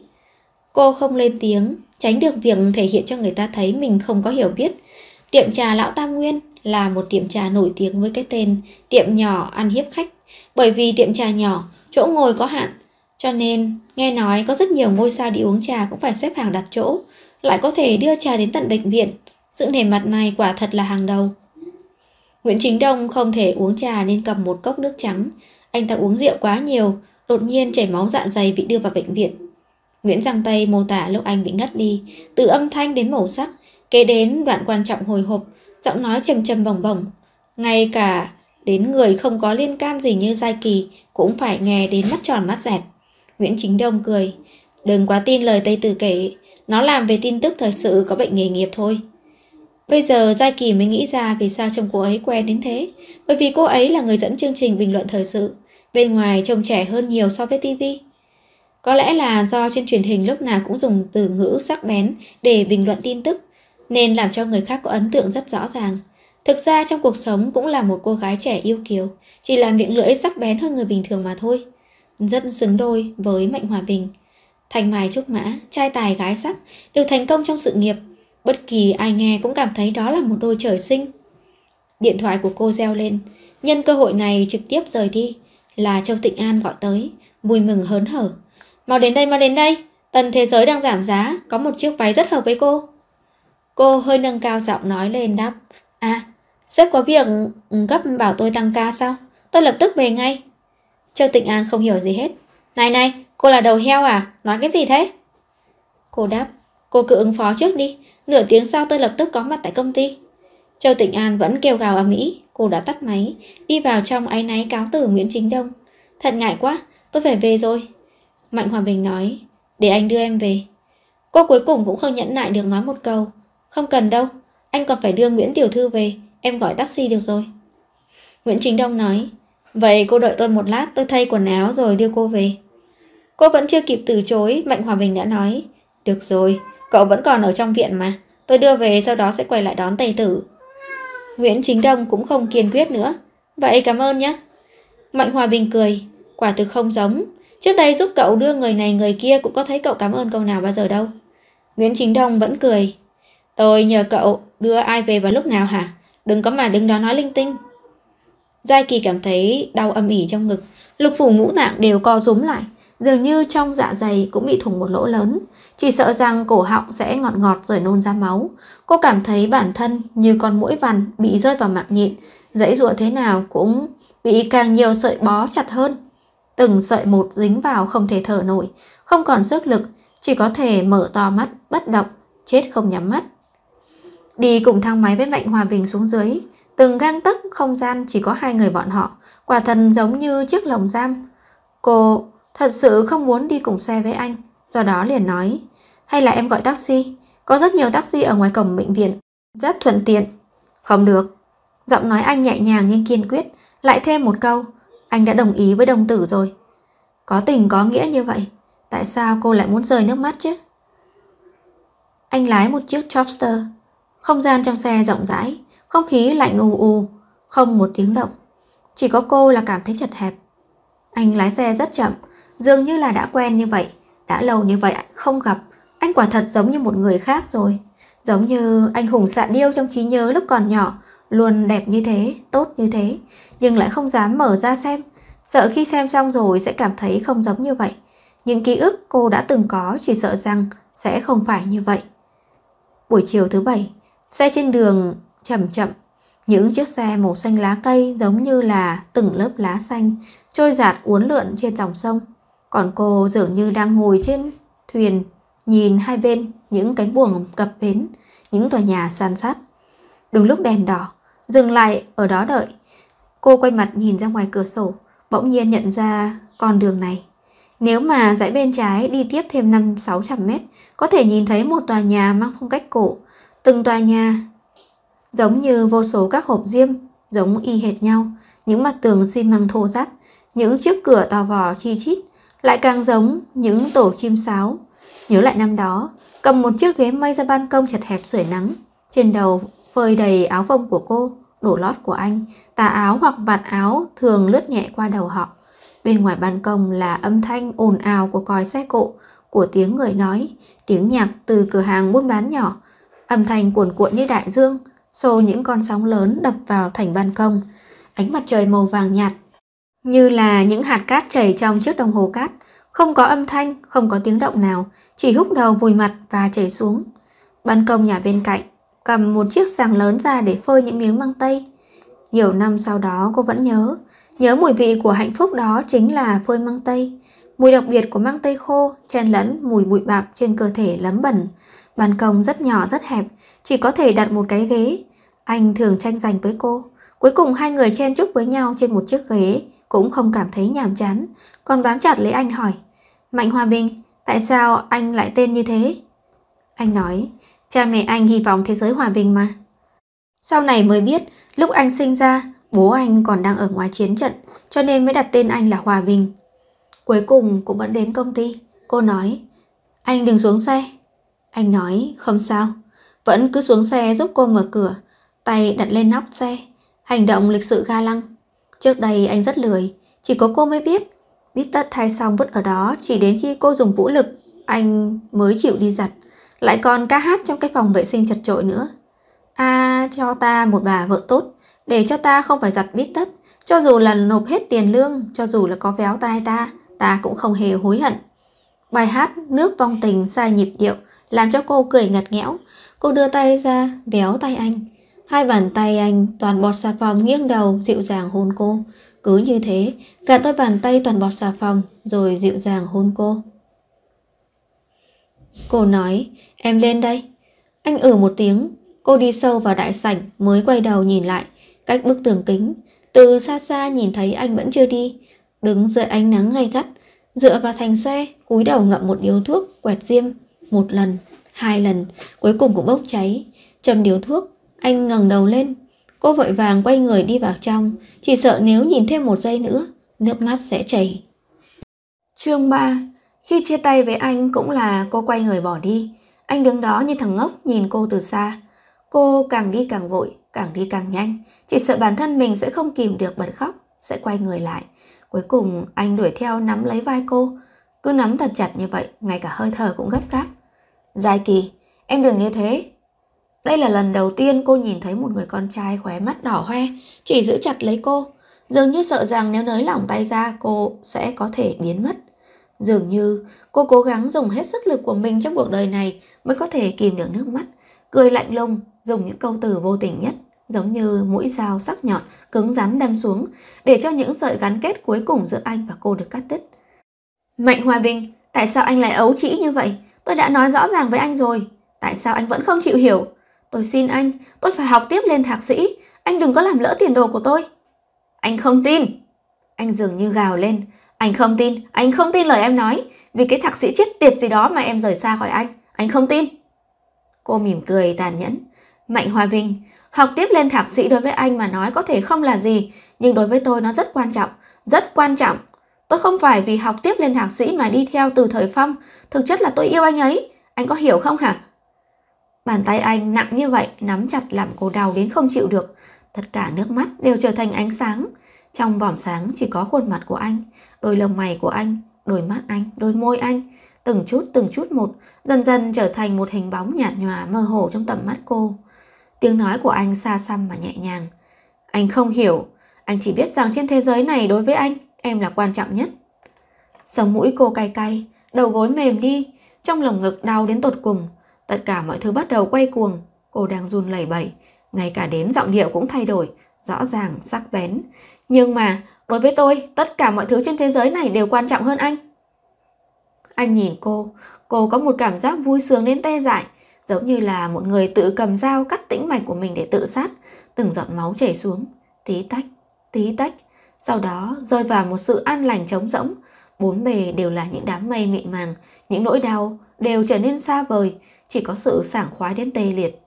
Cô không lên tiếng, tránh được việc thể hiện cho người ta thấy mình không có hiểu biết. Tiệm trà Lão Tam Nguyên là một tiệm trà nổi tiếng với cái tên tiệm nhỏ ăn hiếp khách. Bởi vì tiệm trà nhỏ, chỗ ngồi có hạn, cho nên nghe nói có rất nhiều ngôi sao đi uống trà cũng phải xếp hàng đặt chỗ, lại có thể đưa trà đến tận bệnh viện. Sự nề mặt này quả thật là hàng đầu. Nguyễn Chính Đông không thể uống trà nên cầm một cốc nước trắng. Anh ta uống rượu quá nhiều, đột nhiên chảy máu dạ dày bị đưa vào bệnh viện. Nguyễn Giang Tây mô tả lúc anh bị ngất đi, từ âm thanh đến màu sắc, kế đến đoạn quan trọng hồi hộp, giọng nói trầm trầm bồng bồng. Ngay cả đến người không có liên can gì như Giai Kỳ cũng phải nghe đến mắt tròn mắt dẹt. Nguyễn Chính Đông cười, đừng quá tin lời Tây Tử kể, nó làm về tin tức thời sự có bệnh nghề nghiệp thôi. Bây giờ Giai Kỳ mới nghĩ ra vì sao chồng cô ấy quen đến thế, bởi vì cô ấy là người dẫn chương trình bình luận thời sự, bên ngoài trông trẻ hơn nhiều so với tivi. Có lẽ là do trên truyền hình lúc nào cũng dùng từ ngữ sắc bén để bình luận tin tức, nên làm cho người khác có ấn tượng rất rõ ràng. Thực ra trong cuộc sống cũng là một cô gái trẻ yêu kiều, chỉ là miệng lưỡi sắc bén hơn người bình thường mà thôi. Rất xứng đôi với Mạnh Hòa Bình. Thành mài trúc mã, trai tài gái sắc, được thành công trong sự nghiệp. Bất kỳ ai nghe cũng cảm thấy đó là một đôi trời sinh. Điện thoại của cô reo lên, nhân cơ hội này trực tiếp rời đi. Là Châu Tịnh An gọi tới, vui mừng hớn hở. Mau đến đây, mau đến đây. Tần thế giới đang giảm giá, có một chiếc váy rất hợp với cô. Cô hơi nâng cao giọng nói lên đáp. À, sếp có việc gấp bảo tôi tăng ca sao? Tôi lập tức về ngay. Châu Tịnh An không hiểu gì hết. Này này, cô là đầu heo à? Nói cái gì thế? Cô đáp. Cô cứ ứng phó trước đi. Nửa tiếng sau tôi lập tức có mặt tại công ty. Châu Tịnh An vẫn kêu gào ở Mỹ. Cô đã tắt máy, đi vào trong áy náy cáo từ Nguyễn Chính Đông. Thật ngại quá, tôi phải về rồi, Mạnh Hòa Bình nói, để anh đưa em về. Cô cuối cùng cũng không nhẫn nại được nói một câu. Không cần đâu, anh còn phải đưa Nguyễn Tiểu Thư về, em gọi taxi được rồi. Nguyễn Chính Đông nói, vậy cô đợi tôi một lát, tôi thay quần áo rồi đưa cô về. Cô vẫn chưa kịp từ chối, Mạnh Hòa Bình đã nói, được rồi, cậu vẫn còn ở trong viện mà, tôi đưa về sau đó sẽ quay lại đón Tây Tử. Nguyễn Chính Đông cũng không kiên quyết nữa, vậy cảm ơn nhé. Mạnh Hòa Bình cười, quả thực không giống, Trước đây giúp cậu đưa người này người kia cũng có thấy cậu cảm ơn câu nào bao giờ đâu. Nguyễn Chính Đông vẫn cười. Tôi nhờ cậu đưa ai về vào lúc nào hả? Đừng có mà đứng đó nói linh tinh. Giai Kỳ cảm thấy đau âm ỉ trong ngực. Lục phủ ngũ tạng đều co rúm lại. Dường như trong dạ dày cũng bị thủng một lỗ lớn. Chỉ sợ rằng cổ họng sẽ ngọt ngọt rồi nôn ra máu. Cô cảm thấy bản thân như con mũi vằn bị rơi vào mạng nhịn. Dãy ruộng thế nào cũng bị càng nhiều sợi bó chặt hơn từng sợi một dính vào không thể thở nổi, không còn sức lực, chỉ có thể mở to mắt, bất động, chết không nhắm mắt. Đi cùng thang máy với Mạnh Hòa Bình xuống dưới, từng gang tấc không gian chỉ có hai người bọn họ, quả thần giống như chiếc lồng giam. Cô thật sự không muốn đi cùng xe với anh, do đó liền nói, hay là em gọi taxi, có rất nhiều taxi ở ngoài cổng bệnh viện, rất thuận tiện. Không được. Giọng nói anh nhẹ nhàng nhưng kiên quyết, lại thêm một câu, anh đã đồng ý với đồng tử rồi Có tình có nghĩa như vậy Tại sao cô lại muốn rơi nước mắt chứ Anh lái một chiếc Chopster Không gian trong xe rộng rãi Không khí lạnh ù ù Không một tiếng động Chỉ có cô là cảm thấy chật hẹp Anh lái xe rất chậm Dường như là đã quen như vậy Đã lâu như vậy không gặp Anh quả thật giống như một người khác rồi Giống như anh hùng xạ điêu trong trí nhớ lúc còn nhỏ Luôn đẹp như thế, tốt như thế nhưng lại không dám mở ra xem, sợ khi xem xong rồi sẽ cảm thấy không giống như vậy. Những ký ức cô đã từng có chỉ sợ rằng sẽ không phải như vậy. Buổi chiều thứ bảy, xe trên đường chậm chậm, những chiếc xe màu xanh lá cây giống như là từng lớp lá xanh trôi giạt uốn lượn trên dòng sông. Còn cô dường như đang ngồi trên thuyền, nhìn hai bên những cánh buồm cập bến, những tòa nhà san sát. Đúng lúc đèn đỏ, dừng lại ở đó đợi, Cô quay mặt nhìn ra ngoài cửa sổ, bỗng nhiên nhận ra con đường này. Nếu mà dãy bên trái đi tiếp thêm 5-600 mét, có thể nhìn thấy một tòa nhà mang phong cách cổ. Từng tòa nhà giống như vô số các hộp diêm, giống y hệt nhau, những mặt tường xi măng thô ráp, những chiếc cửa to vò chi chít, lại càng giống những tổ chim sáo. Nhớ lại năm đó, cầm một chiếc ghế may ra ban công chật hẹp sưởi nắng, trên đầu phơi đầy áo phông của cô, đổ lót của anh, tà áo hoặc vạt áo thường lướt nhẹ qua đầu họ. Bên ngoài ban công là âm thanh ồn ào của còi xe cộ, của tiếng người nói, tiếng nhạc từ cửa hàng buôn bán nhỏ, âm thanh cuồn cuộn như đại dương, xô những con sóng lớn đập vào thành ban công. Ánh mặt trời màu vàng nhạt, như là những hạt cát chảy trong chiếc đồng hồ cát, không có âm thanh, không có tiếng động nào, chỉ húc đầu vùi mặt và chảy xuống. Ban công nhà bên cạnh cầm một chiếc sàng lớn ra để phơi những miếng măng tây. Nhiều năm sau đó cô vẫn nhớ, nhớ mùi vị của hạnh phúc đó chính là phơi măng tây. Mùi đặc biệt của măng tây khô chen lẫn mùi bụi bặm trên cơ thể lấm bẩn. Ban công rất nhỏ rất hẹp, chỉ có thể đặt một cái ghế. Anh thường tranh giành với cô. Cuối cùng hai người chen chúc với nhau trên một chiếc ghế, cũng không cảm thấy nhàm chán, còn bám chặt lấy anh hỏi. Mạnh Hòa Bình, tại sao anh lại tên như thế? Anh nói, Cha mẹ anh hy vọng thế giới hòa bình mà. Sau này mới biết, lúc anh sinh ra, bố anh còn đang ở ngoài chiến trận, cho nên mới đặt tên anh là Hòa Bình. Cuối cùng cũng vẫn đến công ty, cô nói, anh đừng xuống xe. Anh nói, không sao, vẫn cứ xuống xe giúp cô mở cửa, tay đặt lên nóc xe, hành động lịch sự ga lăng. Trước đây anh rất lười, chỉ có cô mới biết. Biết tất thay xong vứt ở đó chỉ đến khi cô dùng vũ lực, anh mới chịu đi giặt. Lại còn ca hát trong cái phòng vệ sinh chật trội nữa. À, cho ta một bà vợ tốt, để cho ta không phải giặt bít tất, cho dù là nộp hết tiền lương, cho dù là có véo tai ta, ta cũng không hề hối hận. Bài hát Nước vong tình sai nhịp điệu, làm cho cô cười ngặt nghẽo. Cô đưa tay ra, véo tay anh. Hai bàn tay anh toàn bọt xà phòng nghiêng đầu dịu dàng hôn cô. Cứ như thế, gạt đôi bàn tay toàn bọt xà phòng rồi dịu dàng hôn cô. Cô nói Em lên đây Anh ử ừ một tiếng Cô đi sâu vào đại sảnh mới quay đầu nhìn lại Cách bức tường kính Từ xa xa nhìn thấy anh vẫn chưa đi Đứng dưới ánh nắng ngay gắt Dựa vào thành xe cúi đầu ngậm một điếu thuốc Quẹt diêm Một lần Hai lần Cuối cùng cũng bốc cháy Châm điếu thuốc Anh ngẩng đầu lên Cô vội vàng quay người đi vào trong Chỉ sợ nếu nhìn thêm một giây nữa Nước mắt sẽ chảy Chương 3 khi chia tay với anh cũng là cô quay người bỏ đi. Anh đứng đó như thằng ngốc nhìn cô từ xa. Cô càng đi càng vội, càng đi càng nhanh. Chỉ sợ bản thân mình sẽ không kìm được bật khóc, sẽ quay người lại. Cuối cùng anh đuổi theo nắm lấy vai cô. Cứ nắm thật chặt như vậy, ngay cả hơi thở cũng gấp gáp. Dài kỳ, em đừng như thế. Đây là lần đầu tiên cô nhìn thấy một người con trai khóe mắt đỏ hoe, chỉ giữ chặt lấy cô. Dường như sợ rằng nếu nới lỏng tay ra cô sẽ có thể biến mất. Dường như cô cố gắng dùng hết sức lực của mình trong cuộc đời này mới có thể kìm được nước mắt, cười lạnh lùng, dùng những câu từ vô tình nhất, giống như mũi dao sắc nhọn, cứng rắn đâm xuống, để cho những sợi gắn kết cuối cùng giữa anh và cô được cắt đứt. Mạnh Hòa Bình, tại sao anh lại ấu trĩ như vậy? Tôi đã nói rõ ràng với anh rồi. Tại sao anh vẫn không chịu hiểu? Tôi xin anh, tôi phải học tiếp lên thạc sĩ. Anh đừng có làm lỡ tiền đồ của tôi. Anh không tin. Anh dường như gào lên, anh không tin, anh không tin lời em nói, vì cái thạc sĩ chết tiệt gì đó mà em rời xa khỏi anh, anh không tin. Cô mỉm cười tàn nhẫn. Mạnh Hòa Bình, học tiếp lên thạc sĩ đối với anh mà nói có thể không là gì, nhưng đối với tôi nó rất quan trọng, rất quan trọng. Tôi không phải vì học tiếp lên thạc sĩ mà đi theo từ thời phong, thực chất là tôi yêu anh ấy, anh có hiểu không hả? Bàn tay anh nặng như vậy nắm chặt làm cô đau đến không chịu được, tất cả nước mắt đều trở thành ánh sáng. Trong vòm sáng chỉ có khuôn mặt của anh, đôi lông mày của anh, đôi mắt anh, đôi môi anh, từng chút từng chút một, dần dần trở thành một hình bóng nhạt nhòa mơ hồ trong tầm mắt cô. Tiếng nói của anh xa xăm mà nhẹ nhàng. Anh không hiểu, anh chỉ biết rằng trên thế giới này đối với anh, em là quan trọng nhất. Sống mũi cô cay cay, đầu gối mềm đi, trong lồng ngực đau đến tột cùng. Tất cả mọi thứ bắt đầu quay cuồng, cô đang run lẩy bẩy, ngay cả đến giọng điệu cũng thay đổi, rõ ràng, sắc bén. Nhưng mà đối với tôi tất cả mọi thứ trên thế giới này đều quan trọng hơn anh. Anh nhìn cô, cô có một cảm giác vui sướng đến tê dại, giống như là một người tự cầm dao cắt tĩnh mạch của mình để tự sát, từng giọt máu chảy xuống, tí tách, tí tách, sau đó rơi vào một sự an lành trống rỗng, bốn bề đều là những đám mây mịn màng, những nỗi đau đều trở nên xa vời, chỉ có sự sảng khoái đến tê liệt.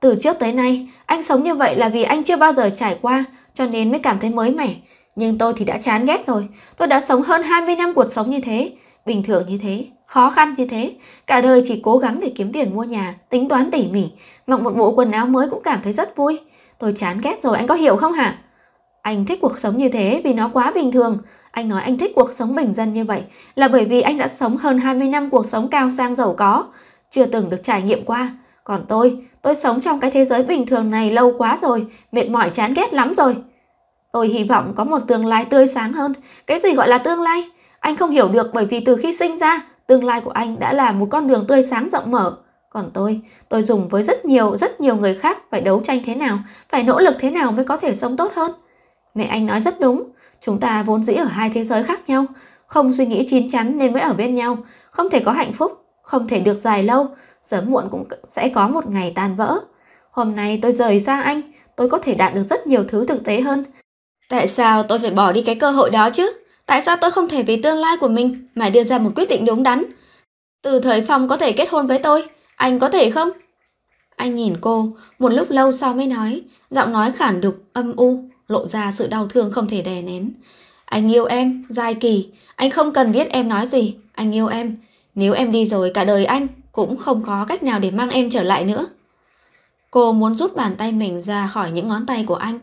Từ trước tới nay, anh sống như vậy là vì anh chưa bao giờ trải qua cho nên mới cảm thấy mới mẻ. Nhưng tôi thì đã chán ghét rồi, tôi đã sống hơn 20 năm cuộc sống như thế, bình thường như thế, khó khăn như thế. Cả đời chỉ cố gắng để kiếm tiền mua nhà, tính toán tỉ mỉ, mặc một bộ quần áo mới cũng cảm thấy rất vui. Tôi chán ghét rồi, anh có hiểu không hả? Anh thích cuộc sống như thế vì nó quá bình thường. Anh nói anh thích cuộc sống bình dân như vậy là bởi vì anh đã sống hơn 20 năm cuộc sống cao sang giàu có, chưa từng được trải nghiệm qua. Còn tôi, tôi sống trong cái thế giới bình thường này lâu quá rồi, mệt mỏi chán ghét lắm rồi. Tôi hy vọng có một tương lai tươi sáng hơn. Cái gì gọi là tương lai? Anh không hiểu được bởi vì từ khi sinh ra, tương lai của anh đã là một con đường tươi sáng rộng mở. Còn tôi, tôi dùng với rất nhiều, rất nhiều người khác phải đấu tranh thế nào, phải nỗ lực thế nào mới có thể sống tốt hơn. Mẹ anh nói rất đúng, chúng ta vốn dĩ ở hai thế giới khác nhau, không suy nghĩ chín chắn nên mới ở bên nhau, không thể có hạnh phúc, không thể được dài lâu, sớm muộn cũng sẽ có một ngày tan vỡ. Hôm nay tôi rời xa anh, tôi có thể đạt được rất nhiều thứ thực tế hơn, Tại sao tôi phải bỏ đi cái cơ hội đó chứ? Tại sao tôi không thể vì tương lai của mình mà đưa ra một quyết định đúng đắn? Từ thời phòng có thể kết hôn với tôi, anh có thể không? Anh nhìn cô, một lúc lâu sau mới nói, giọng nói khản đục, âm u, lộ ra sự đau thương không thể đè nén. Anh yêu em, dài Kỳ, anh không cần biết em nói gì, anh yêu em. Nếu em đi rồi cả đời anh cũng không có cách nào để mang em trở lại nữa. Cô muốn rút bàn tay mình ra khỏi những ngón tay của anh,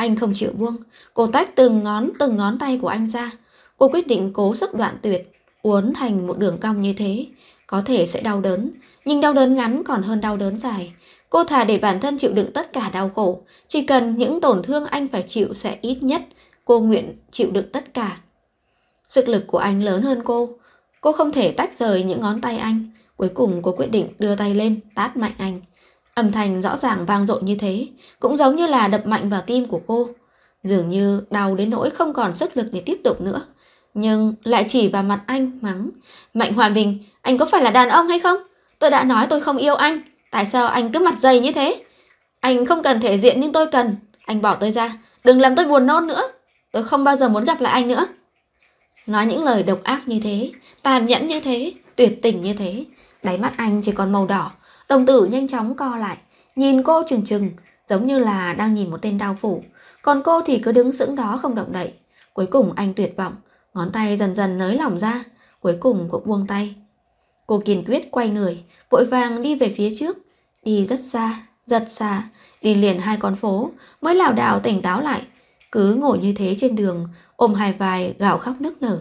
anh không chịu buông, cô tách từng ngón từng ngón tay của anh ra. Cô quyết định cố sức đoạn tuyệt, uốn thành một đường cong như thế. Có thể sẽ đau đớn, nhưng đau đớn ngắn còn hơn đau đớn dài. Cô thà để bản thân chịu đựng tất cả đau khổ, chỉ cần những tổn thương anh phải chịu sẽ ít nhất, cô nguyện chịu đựng tất cả. Sức lực của anh lớn hơn cô, cô không thể tách rời những ngón tay anh. Cuối cùng cô quyết định đưa tay lên, tát mạnh anh. Âm thanh rõ ràng vang dội như thế, cũng giống như là đập mạnh vào tim của cô. Dường như đau đến nỗi không còn sức lực để tiếp tục nữa. Nhưng lại chỉ vào mặt anh mắng. Mạnh Hòa Bình, anh có phải là đàn ông hay không? Tôi đã nói tôi không yêu anh. Tại sao anh cứ mặt dày như thế? Anh không cần thể diện nhưng tôi cần. Anh bỏ tôi ra. Đừng làm tôi buồn nôn nữa. Tôi không bao giờ muốn gặp lại anh nữa. Nói những lời độc ác như thế, tàn nhẫn như thế, tuyệt tình như thế. Đáy mắt anh chỉ còn màu đỏ, Đồng tử nhanh chóng co lại, nhìn cô chừng chừng, giống như là đang nhìn một tên đao phủ. Còn cô thì cứ đứng sững đó không động đậy. Cuối cùng anh tuyệt vọng, ngón tay dần dần nới lỏng ra, cuối cùng cũng buông tay. Cô kiên quyết quay người, vội vàng đi về phía trước, đi rất xa, rất xa, đi liền hai con phố, mới lảo đảo tỉnh táo lại. Cứ ngồi như thế trên đường, ôm hai vai gào khóc nức nở.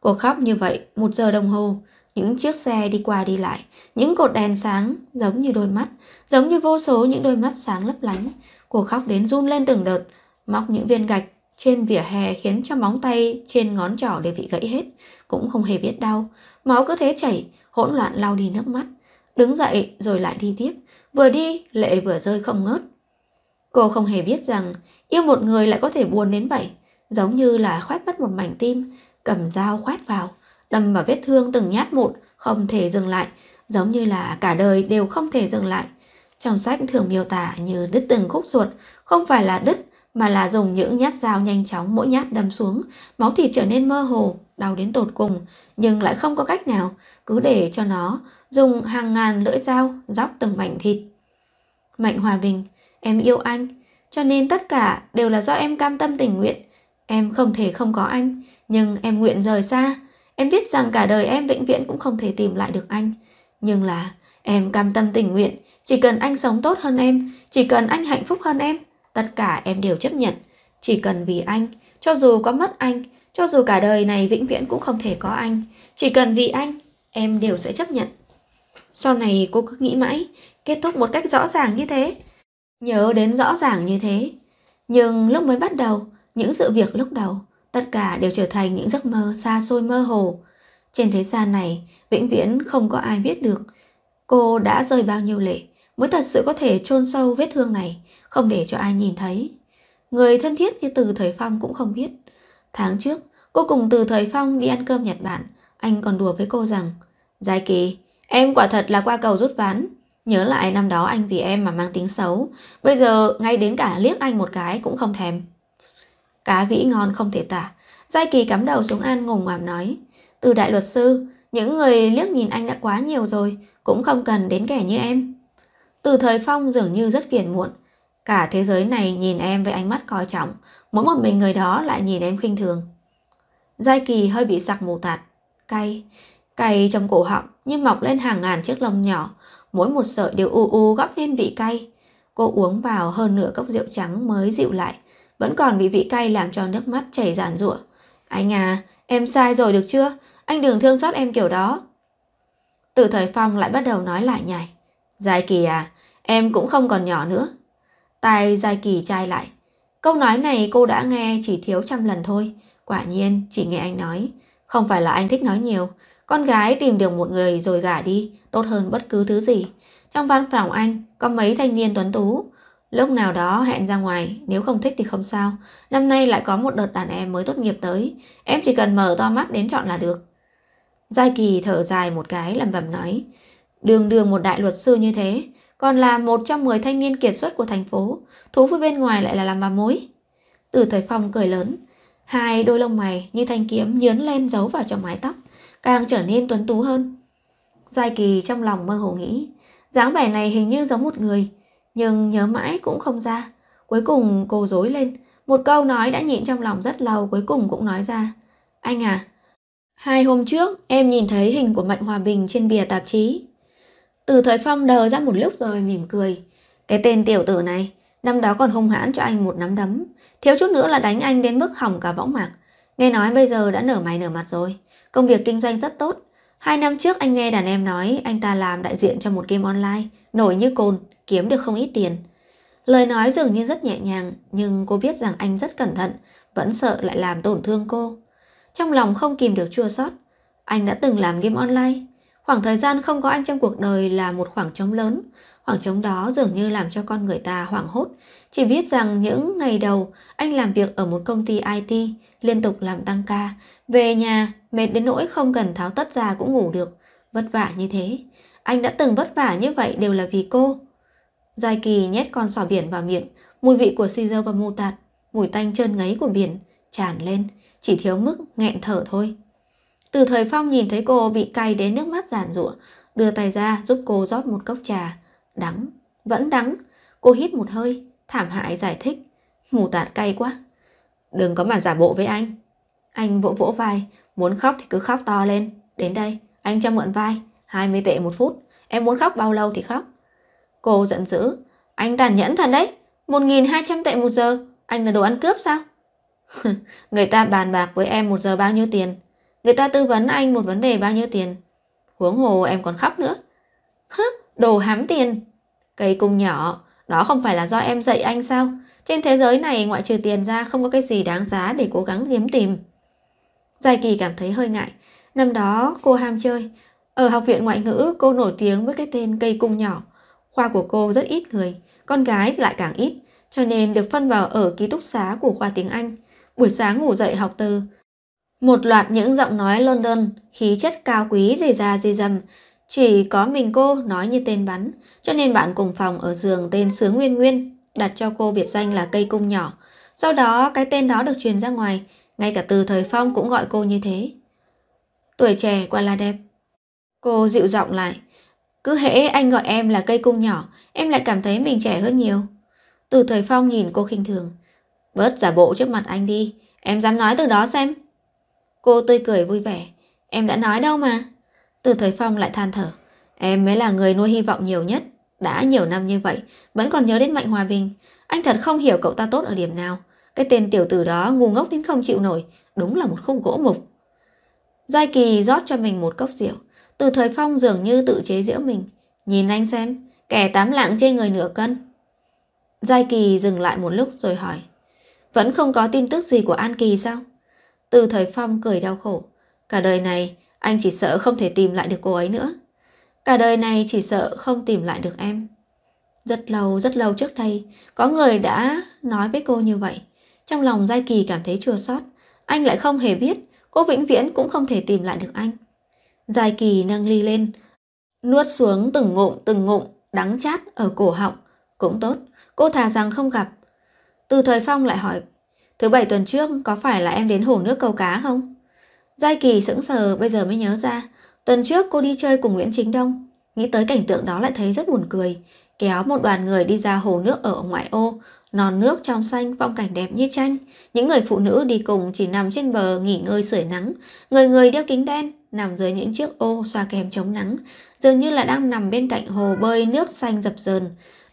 Cô khóc như vậy một giờ đồng hồ, những chiếc xe đi qua đi lại, những cột đèn sáng giống như đôi mắt, giống như vô số những đôi mắt sáng lấp lánh. Cô khóc đến run lên từng đợt, móc những viên gạch trên vỉa hè khiến cho móng tay trên ngón trỏ đều bị gãy hết, cũng không hề biết đau. Máu cứ thế chảy, hỗn loạn lau đi nước mắt. Đứng dậy rồi lại đi tiếp, vừa đi lệ vừa rơi không ngớt. Cô không hề biết rằng yêu một người lại có thể buồn đến vậy, giống như là khoét mất một mảnh tim, cầm dao khoét vào đâm vào vết thương từng nhát một, không thể dừng lại, giống như là cả đời đều không thể dừng lại. Trong sách thường miêu tả như đứt từng khúc ruột, không phải là đứt mà là dùng những nhát dao nhanh chóng mỗi nhát đâm xuống, máu thịt trở nên mơ hồ, đau đến tột cùng, nhưng lại không có cách nào, cứ để cho nó dùng hàng ngàn lưỡi dao dóc từng mảnh thịt. Mạnh Hòa Bình, em yêu anh, cho nên tất cả đều là do em cam tâm tình nguyện. Em không thể không có anh, nhưng em nguyện rời xa, Em biết rằng cả đời em vĩnh viễn cũng không thể tìm lại được anh. Nhưng là em cam tâm tình nguyện, chỉ cần anh sống tốt hơn em, chỉ cần anh hạnh phúc hơn em, tất cả em đều chấp nhận. Chỉ cần vì anh, cho dù có mất anh, cho dù cả đời này vĩnh viễn cũng không thể có anh, chỉ cần vì anh, em đều sẽ chấp nhận. Sau này cô cứ nghĩ mãi, kết thúc một cách rõ ràng như thế. Nhớ đến rõ ràng như thế. Nhưng lúc mới bắt đầu, những sự việc lúc đầu, Tất cả đều trở thành những giấc mơ xa xôi mơ hồ Trên thế gian này Vĩnh viễn không có ai biết được Cô đã rơi bao nhiêu lệ Mới thật sự có thể chôn sâu vết thương này Không để cho ai nhìn thấy Người thân thiết như Từ Thời Phong cũng không biết Tháng trước Cô cùng Từ Thời Phong đi ăn cơm Nhật Bản Anh còn đùa với cô rằng Giai kỳ, em quả thật là qua cầu rút ván Nhớ lại năm đó anh vì em mà mang tính xấu Bây giờ ngay đến cả liếc anh một cái cũng không thèm Cá vĩ ngon không thể tả. Giai Kỳ cắm đầu xuống An ngùng ngoàm nói. Từ đại luật sư, những người liếc nhìn anh đã quá nhiều rồi, cũng không cần đến kẻ như em. Từ thời phong dường như rất phiền muộn. Cả thế giới này nhìn em với ánh mắt coi trọng, mỗi một mình người đó lại nhìn em khinh thường. Giai Kỳ hơi bị sặc mù tạt, cay, cay trong cổ họng như mọc lên hàng ngàn chiếc lông nhỏ, mỗi một sợi đều u u góp nên vị cay. Cô uống vào hơn nửa cốc rượu trắng mới dịu lại, vẫn còn bị vị cay làm cho nước mắt chảy giàn rụa Anh à, em sai rồi được chưa? Anh đừng thương xót em kiểu đó. Từ thời Phong lại bắt đầu nói lại nhảy. dài Kỳ à, em cũng không còn nhỏ nữa. Tài dài Kỳ trai lại. Câu nói này cô đã nghe chỉ thiếu trăm lần thôi. Quả nhiên, chỉ nghe anh nói. Không phải là anh thích nói nhiều. Con gái tìm được một người rồi gả đi, tốt hơn bất cứ thứ gì. Trong văn phòng anh có mấy thanh niên tuấn tú. Lúc nào đó hẹn ra ngoài, nếu không thích thì không sao. Năm nay lại có một đợt đàn em mới tốt nghiệp tới, em chỉ cần mở to mắt đến chọn là được. Giai Kỳ thở dài một cái làm vầm nói, đường đường một đại luật sư như thế, còn là một trong 10 thanh niên kiệt xuất của thành phố, thú với bên ngoài lại là làm bà mối. Từ thời phong cười lớn, hai đôi lông mày như thanh kiếm nhớn lên giấu vào trong mái tóc, càng trở nên tuấn tú hơn. Giai Kỳ trong lòng mơ hồ nghĩ, dáng vẻ này hình như giống một người, nhưng nhớ mãi cũng không ra. Cuối cùng cô dối lên, một câu nói đã nhịn trong lòng rất lâu cuối cùng cũng nói ra. Anh à, hai hôm trước em nhìn thấy hình của Mạnh Hòa Bình trên bìa tạp chí. Từ thời phong đờ ra một lúc rồi mỉm cười. Cái tên tiểu tử này, năm đó còn hung hãn cho anh một nắm đấm. Thiếu chút nữa là đánh anh đến mức hỏng cả võng mạc. Nghe nói bây giờ đã nở mày nở mặt rồi. Công việc kinh doanh rất tốt. Hai năm trước anh nghe đàn em nói anh ta làm đại diện cho một game online, nổi như cồn kiếm được không ít tiền. Lời nói dường như rất nhẹ nhàng, nhưng cô biết rằng anh rất cẩn thận, vẫn sợ lại làm tổn thương cô. Trong lòng không kìm được chua xót anh đã từng làm game online. Khoảng thời gian không có anh trong cuộc đời là một khoảng trống lớn. Khoảng trống đó dường như làm cho con người ta hoảng hốt. Chỉ biết rằng những ngày đầu anh làm việc ở một công ty IT, liên tục làm tăng ca. Về nhà, mệt đến nỗi không cần tháo tất ra cũng ngủ được. Vất vả như thế. Anh đã từng vất vả như vậy đều là vì cô. Giai kỳ nhét con sò biển vào miệng, mùi vị của si dâu và mù tạt, mùi tanh trơn ngấy của biển tràn lên, chỉ thiếu mức nghẹn thở thôi. Từ thời phong nhìn thấy cô bị cay đến nước mắt giàn rụa, đưa tay ra giúp cô rót một cốc trà. Đắng, vẫn đắng. Cô hít một hơi, thảm hại giải thích. Mù tạt cay quá. Đừng có mà giả bộ với anh. Anh vỗ vỗ vai, muốn khóc thì cứ khóc to lên. Đến đây, anh cho mượn vai, 20 tệ một phút. Em muốn khóc bao lâu thì khóc. Cô giận dữ Anh tàn nhẫn thật đấy 1.200 tệ một giờ Anh là đồ ăn cướp sao Người ta bàn bạc với em một giờ bao nhiêu tiền Người ta tư vấn anh một vấn đề bao nhiêu tiền Huống hồ em còn khóc nữa Hứ đồ hám tiền Cây cung nhỏ Đó không phải là do em dạy anh sao Trên thế giới này ngoại trừ tiền ra Không có cái gì đáng giá để cố gắng kiếm tìm Giai Kỳ cảm thấy hơi ngại Năm đó cô ham chơi Ở học viện ngoại ngữ cô nổi tiếng với cái tên cây cung nhỏ Khoa của cô rất ít người, con gái thì lại càng ít, cho nên được phân vào ở ký túc xá của khoa tiếng Anh. Buổi sáng ngủ dậy học từ. Một loạt những giọng nói London, khí chất cao quý dì ra dì dầm. Chỉ có mình cô nói như tên bắn, cho nên bạn cùng phòng ở giường tên Sướng Nguyên Nguyên, đặt cho cô biệt danh là cây cung nhỏ. Sau đó cái tên đó được truyền ra ngoài, ngay cả từ thời phong cũng gọi cô như thế. Tuổi trẻ qua là đẹp. Cô dịu giọng lại, cứ hễ anh gọi em là cây cung nhỏ, em lại cảm thấy mình trẻ hơn nhiều. Từ thời phong nhìn cô khinh thường. Bớt giả bộ trước mặt anh đi, em dám nói từ đó xem. Cô tươi cười vui vẻ, em đã nói đâu mà. Từ thời phong lại than thở, em mới là người nuôi hy vọng nhiều nhất. Đã nhiều năm như vậy, vẫn còn nhớ đến Mạnh Hòa Bình. Anh thật không hiểu cậu ta tốt ở điểm nào. Cái tên tiểu tử đó ngu ngốc đến không chịu nổi, đúng là một khung gỗ mục. Giai Kỳ rót cho mình một cốc rượu, từ thời phong dường như tự chế giễu mình Nhìn anh xem Kẻ tám lạng trên người nửa cân Giai Kỳ dừng lại một lúc rồi hỏi Vẫn không có tin tức gì của An Kỳ sao Từ thời phong cười đau khổ Cả đời này anh chỉ sợ không thể tìm lại được cô ấy nữa Cả đời này chỉ sợ không tìm lại được em Rất lâu rất lâu trước đây Có người đã nói với cô như vậy Trong lòng Giai Kỳ cảm thấy chua xót Anh lại không hề biết Cô vĩnh viễn cũng không thể tìm lại được anh Dài kỳ nâng ly lên, nuốt xuống từng ngụm từng ngụm, đắng chát ở cổ họng. Cũng tốt, cô thà rằng không gặp. Từ thời phong lại hỏi, thứ bảy tuần trước có phải là em đến hồ nước câu cá không? Giai kỳ sững sờ bây giờ mới nhớ ra, tuần trước cô đi chơi cùng Nguyễn Chính Đông. Nghĩ tới cảnh tượng đó lại thấy rất buồn cười, kéo một đoàn người đi ra hồ nước ở ngoại ô, non nước trong xanh, phong cảnh đẹp như tranh. Những người phụ nữ đi cùng chỉ nằm trên bờ nghỉ ngơi sưởi nắng, người người đeo kính đen, nằm dưới những chiếc ô xoa kèm chống nắng, dường như là đang nằm bên cạnh hồ bơi nước xanh dập dờn.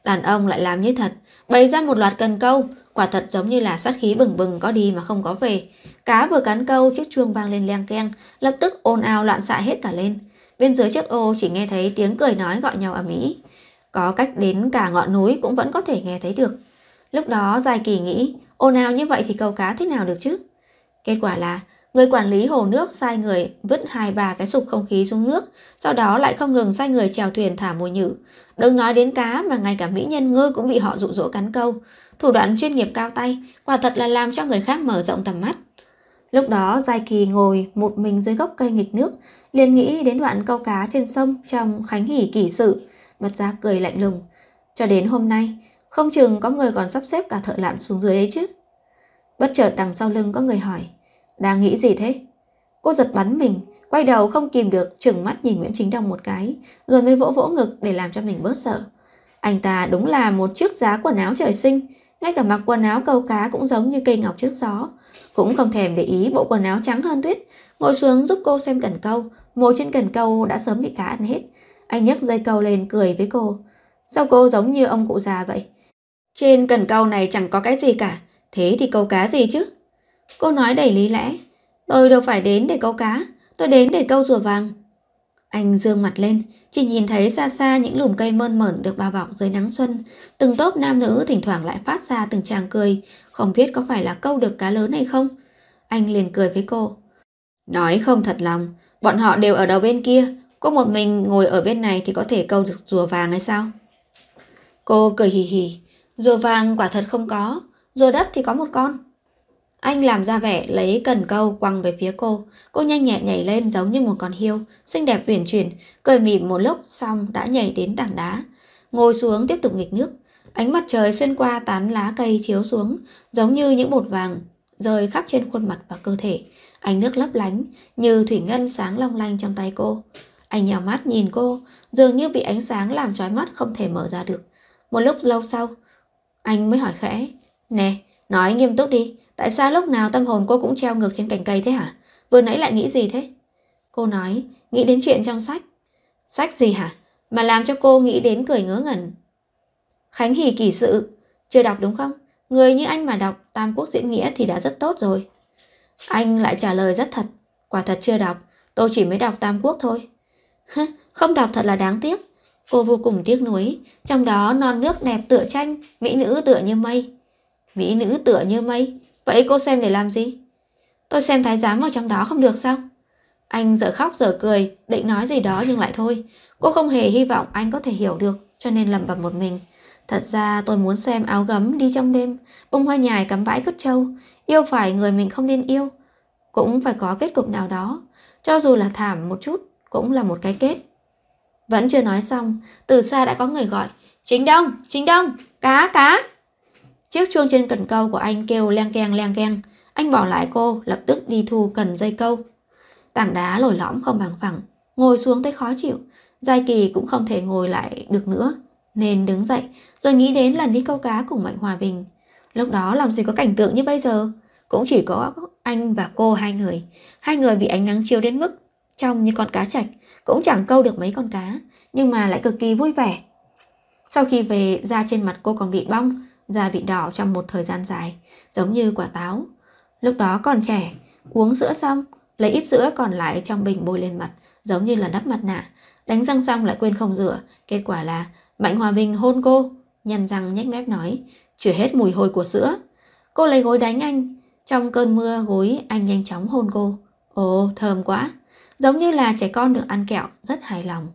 Đàn ông lại làm như thật, bày ra một loạt cần câu, quả thật giống như là sát khí bừng bừng có đi mà không có về. Cá vừa cắn câu, chiếc chuông vang lên leng keng, lập tức ồn ào loạn xạ hết cả lên. Bên dưới chiếc ô chỉ nghe thấy tiếng cười nói gọi nhau ở mỹ Có cách đến cả ngọn núi cũng vẫn có thể nghe thấy được. Lúc đó Giai Kỳ nghĩ, ồn ào như vậy thì câu cá thế nào được chứ? Kết quả là, người quản lý hồ nước sai người vứt hai ba cái sục không khí xuống nước, sau đó lại không ngừng sai người chèo thuyền thả mồi nhử. Đừng nói đến cá mà ngay cả mỹ nhân ngư cũng bị họ dụ dỗ cắn câu. Thủ đoạn chuyên nghiệp cao tay, quả thật là làm cho người khác mở rộng tầm mắt. Lúc đó Giai Kỳ ngồi một mình dưới gốc cây nghịch nước, liền nghĩ đến đoạn câu cá trên sông trong Khánh Hỷ kỷ sự, bật ra cười lạnh lùng. Cho đến hôm nay, không chừng có người còn sắp xếp cả thợ lặn xuống dưới ấy chứ. Bất chợt đằng sau lưng có người hỏi, đang nghĩ gì thế? Cô giật bắn mình, quay đầu không kìm được, chừng mắt nhìn Nguyễn Chính đồng một cái, rồi mới vỗ vỗ ngực để làm cho mình bớt sợ. Anh ta đúng là một chiếc giá quần áo trời sinh, ngay cả mặc quần áo câu cá cũng giống như cây ngọc trước gió. Cũng không thèm để ý bộ quần áo trắng hơn tuyết, ngồi xuống giúp cô xem cần câu, mồi trên cần câu đã sớm bị cá ăn hết. Anh nhấc dây câu lên cười với cô. Sao cô giống như ông cụ già vậy? Trên cần câu này chẳng có cái gì cả, thế thì câu cá gì chứ? Cô nói đầy lý lẽ, tôi đâu phải đến để câu cá, tôi đến để câu rùa vàng. Anh dương mặt lên, chỉ nhìn thấy xa xa những lùm cây mơn mởn được bao bọc dưới nắng xuân. Từng tốp nam nữ thỉnh thoảng lại phát ra từng tràng cười, không biết có phải là câu được cá lớn hay không. Anh liền cười với cô. Nói không thật lòng, bọn họ đều ở đầu bên kia, cô một mình ngồi ở bên này thì có thể câu được rùa vàng hay sao? Cô cười hì hì, Rùa vàng quả thật không có, rùa đất thì có một con. Anh làm ra vẻ lấy cần câu quăng về phía cô, cô nhanh nhẹn nhảy lên giống như một con hiêu, xinh đẹp uyển chuyển, cười mỉm một lúc xong đã nhảy đến tảng đá. Ngồi xuống tiếp tục nghịch nước, ánh mặt trời xuyên qua tán lá cây chiếu xuống, giống như những bột vàng rơi khắp trên khuôn mặt và cơ thể. Ánh nước lấp lánh, như thủy ngân sáng long lanh trong tay cô. Anh nhào mắt nhìn cô, dường như bị ánh sáng làm trói mắt không thể mở ra được. Một lúc lâu sau, anh mới hỏi khẽ Nè, nói nghiêm túc đi Tại sao lúc nào tâm hồn cô cũng treo ngược trên cành cây thế hả? Vừa nãy lại nghĩ gì thế? Cô nói, nghĩ đến chuyện trong sách Sách gì hả? Mà làm cho cô nghĩ đến cười ngớ ngẩn Khánh hỉ kỳ sự Chưa đọc đúng không? Người như anh mà đọc Tam Quốc diễn nghĩa thì đã rất tốt rồi Anh lại trả lời rất thật Quả thật chưa đọc Tôi chỉ mới đọc Tam Quốc thôi Không đọc thật là đáng tiếc Cô vô cùng tiếc nuối, trong đó non nước đẹp tựa tranh, mỹ nữ tựa như mây. Mỹ nữ tựa như mây, vậy cô xem để làm gì? Tôi xem thái giám ở trong đó không được sao? Anh dở khóc dở cười, định nói gì đó nhưng lại thôi. Cô không hề hy vọng anh có thể hiểu được, cho nên lầm bầm một mình. Thật ra tôi muốn xem áo gấm đi trong đêm, bông hoa nhài cắm vãi cất trâu, yêu phải người mình không nên yêu. Cũng phải có kết cục nào đó, cho dù là thảm một chút, cũng là một cái kết. Vẫn chưa nói xong, từ xa đã có người gọi. Chính đông, chính đông, cá, cá. Chiếc chuông trên cần câu của anh kêu leng keng leng keng. Anh bỏ lại cô, lập tức đi thu cần dây câu. Tảng đá lồi lõm không bằng phẳng, ngồi xuống thấy khó chịu. Giai Kỳ cũng không thể ngồi lại được nữa, nên đứng dậy, rồi nghĩ đến lần đi câu cá cùng Mạnh Hòa Bình. Lúc đó làm gì có cảnh tượng như bây giờ, cũng chỉ có anh và cô hai người. Hai người bị ánh nắng chiếu đến mức trong như con cá trạch cũng chẳng câu được mấy con cá, nhưng mà lại cực kỳ vui vẻ. Sau khi về, da trên mặt cô còn bị bong, da bị đỏ trong một thời gian dài, giống như quả táo. Lúc đó còn trẻ, uống sữa xong, lấy ít sữa còn lại trong bình bôi lên mặt, giống như là đắp mặt nạ. Đánh răng xong lại quên không rửa, kết quả là Mạnh Hòa Bình hôn cô, nhăn răng nhếch mép nói, chửi hết mùi hôi của sữa. Cô lấy gối đánh anh, trong cơn mưa gối anh nhanh chóng hôn cô. Ồ, thơm quá giống như là trẻ con được ăn kẹo, rất hài lòng.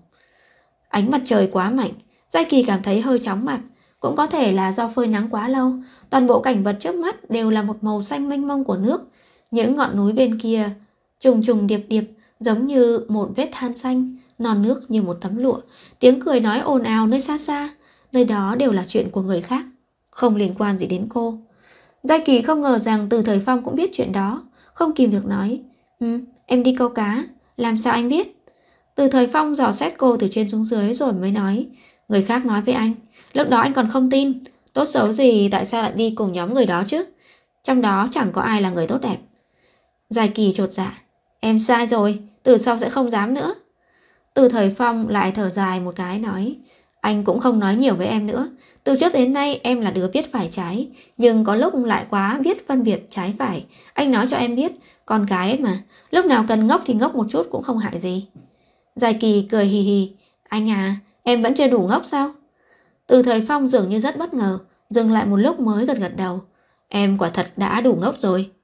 Ánh mặt trời quá mạnh, Giai Kỳ cảm thấy hơi chóng mặt, cũng có thể là do phơi nắng quá lâu, toàn bộ cảnh vật trước mắt đều là một màu xanh mênh mông của nước. Những ngọn núi bên kia, trùng trùng điệp điệp, giống như một vết than xanh, non nước như một tấm lụa, tiếng cười nói ồn ào nơi xa xa, nơi đó đều là chuyện của người khác, không liên quan gì đến cô. Giai Kỳ không ngờ rằng từ thời phong cũng biết chuyện đó, không kìm được nói, ừ, em đi câu cá, làm sao anh biết? Từ thời Phong dò xét cô từ trên xuống dưới rồi mới nói. Người khác nói với anh. Lúc đó anh còn không tin. Tốt xấu gì tại sao lại đi cùng nhóm người đó chứ? Trong đó chẳng có ai là người tốt đẹp. Dài kỳ trột dạ. Em sai rồi, từ sau sẽ không dám nữa. Từ thời Phong lại thở dài một cái nói. Anh cũng không nói nhiều với em nữa Từ trước đến nay em là đứa biết phải trái Nhưng có lúc lại quá biết phân biệt trái phải Anh nói cho em biết Con gái mà Lúc nào cần ngốc thì ngốc một chút cũng không hại gì Dài kỳ cười hì hì Anh à em vẫn chưa đủ ngốc sao Từ thời Phong dường như rất bất ngờ Dừng lại một lúc mới gật gật đầu Em quả thật đã đủ ngốc rồi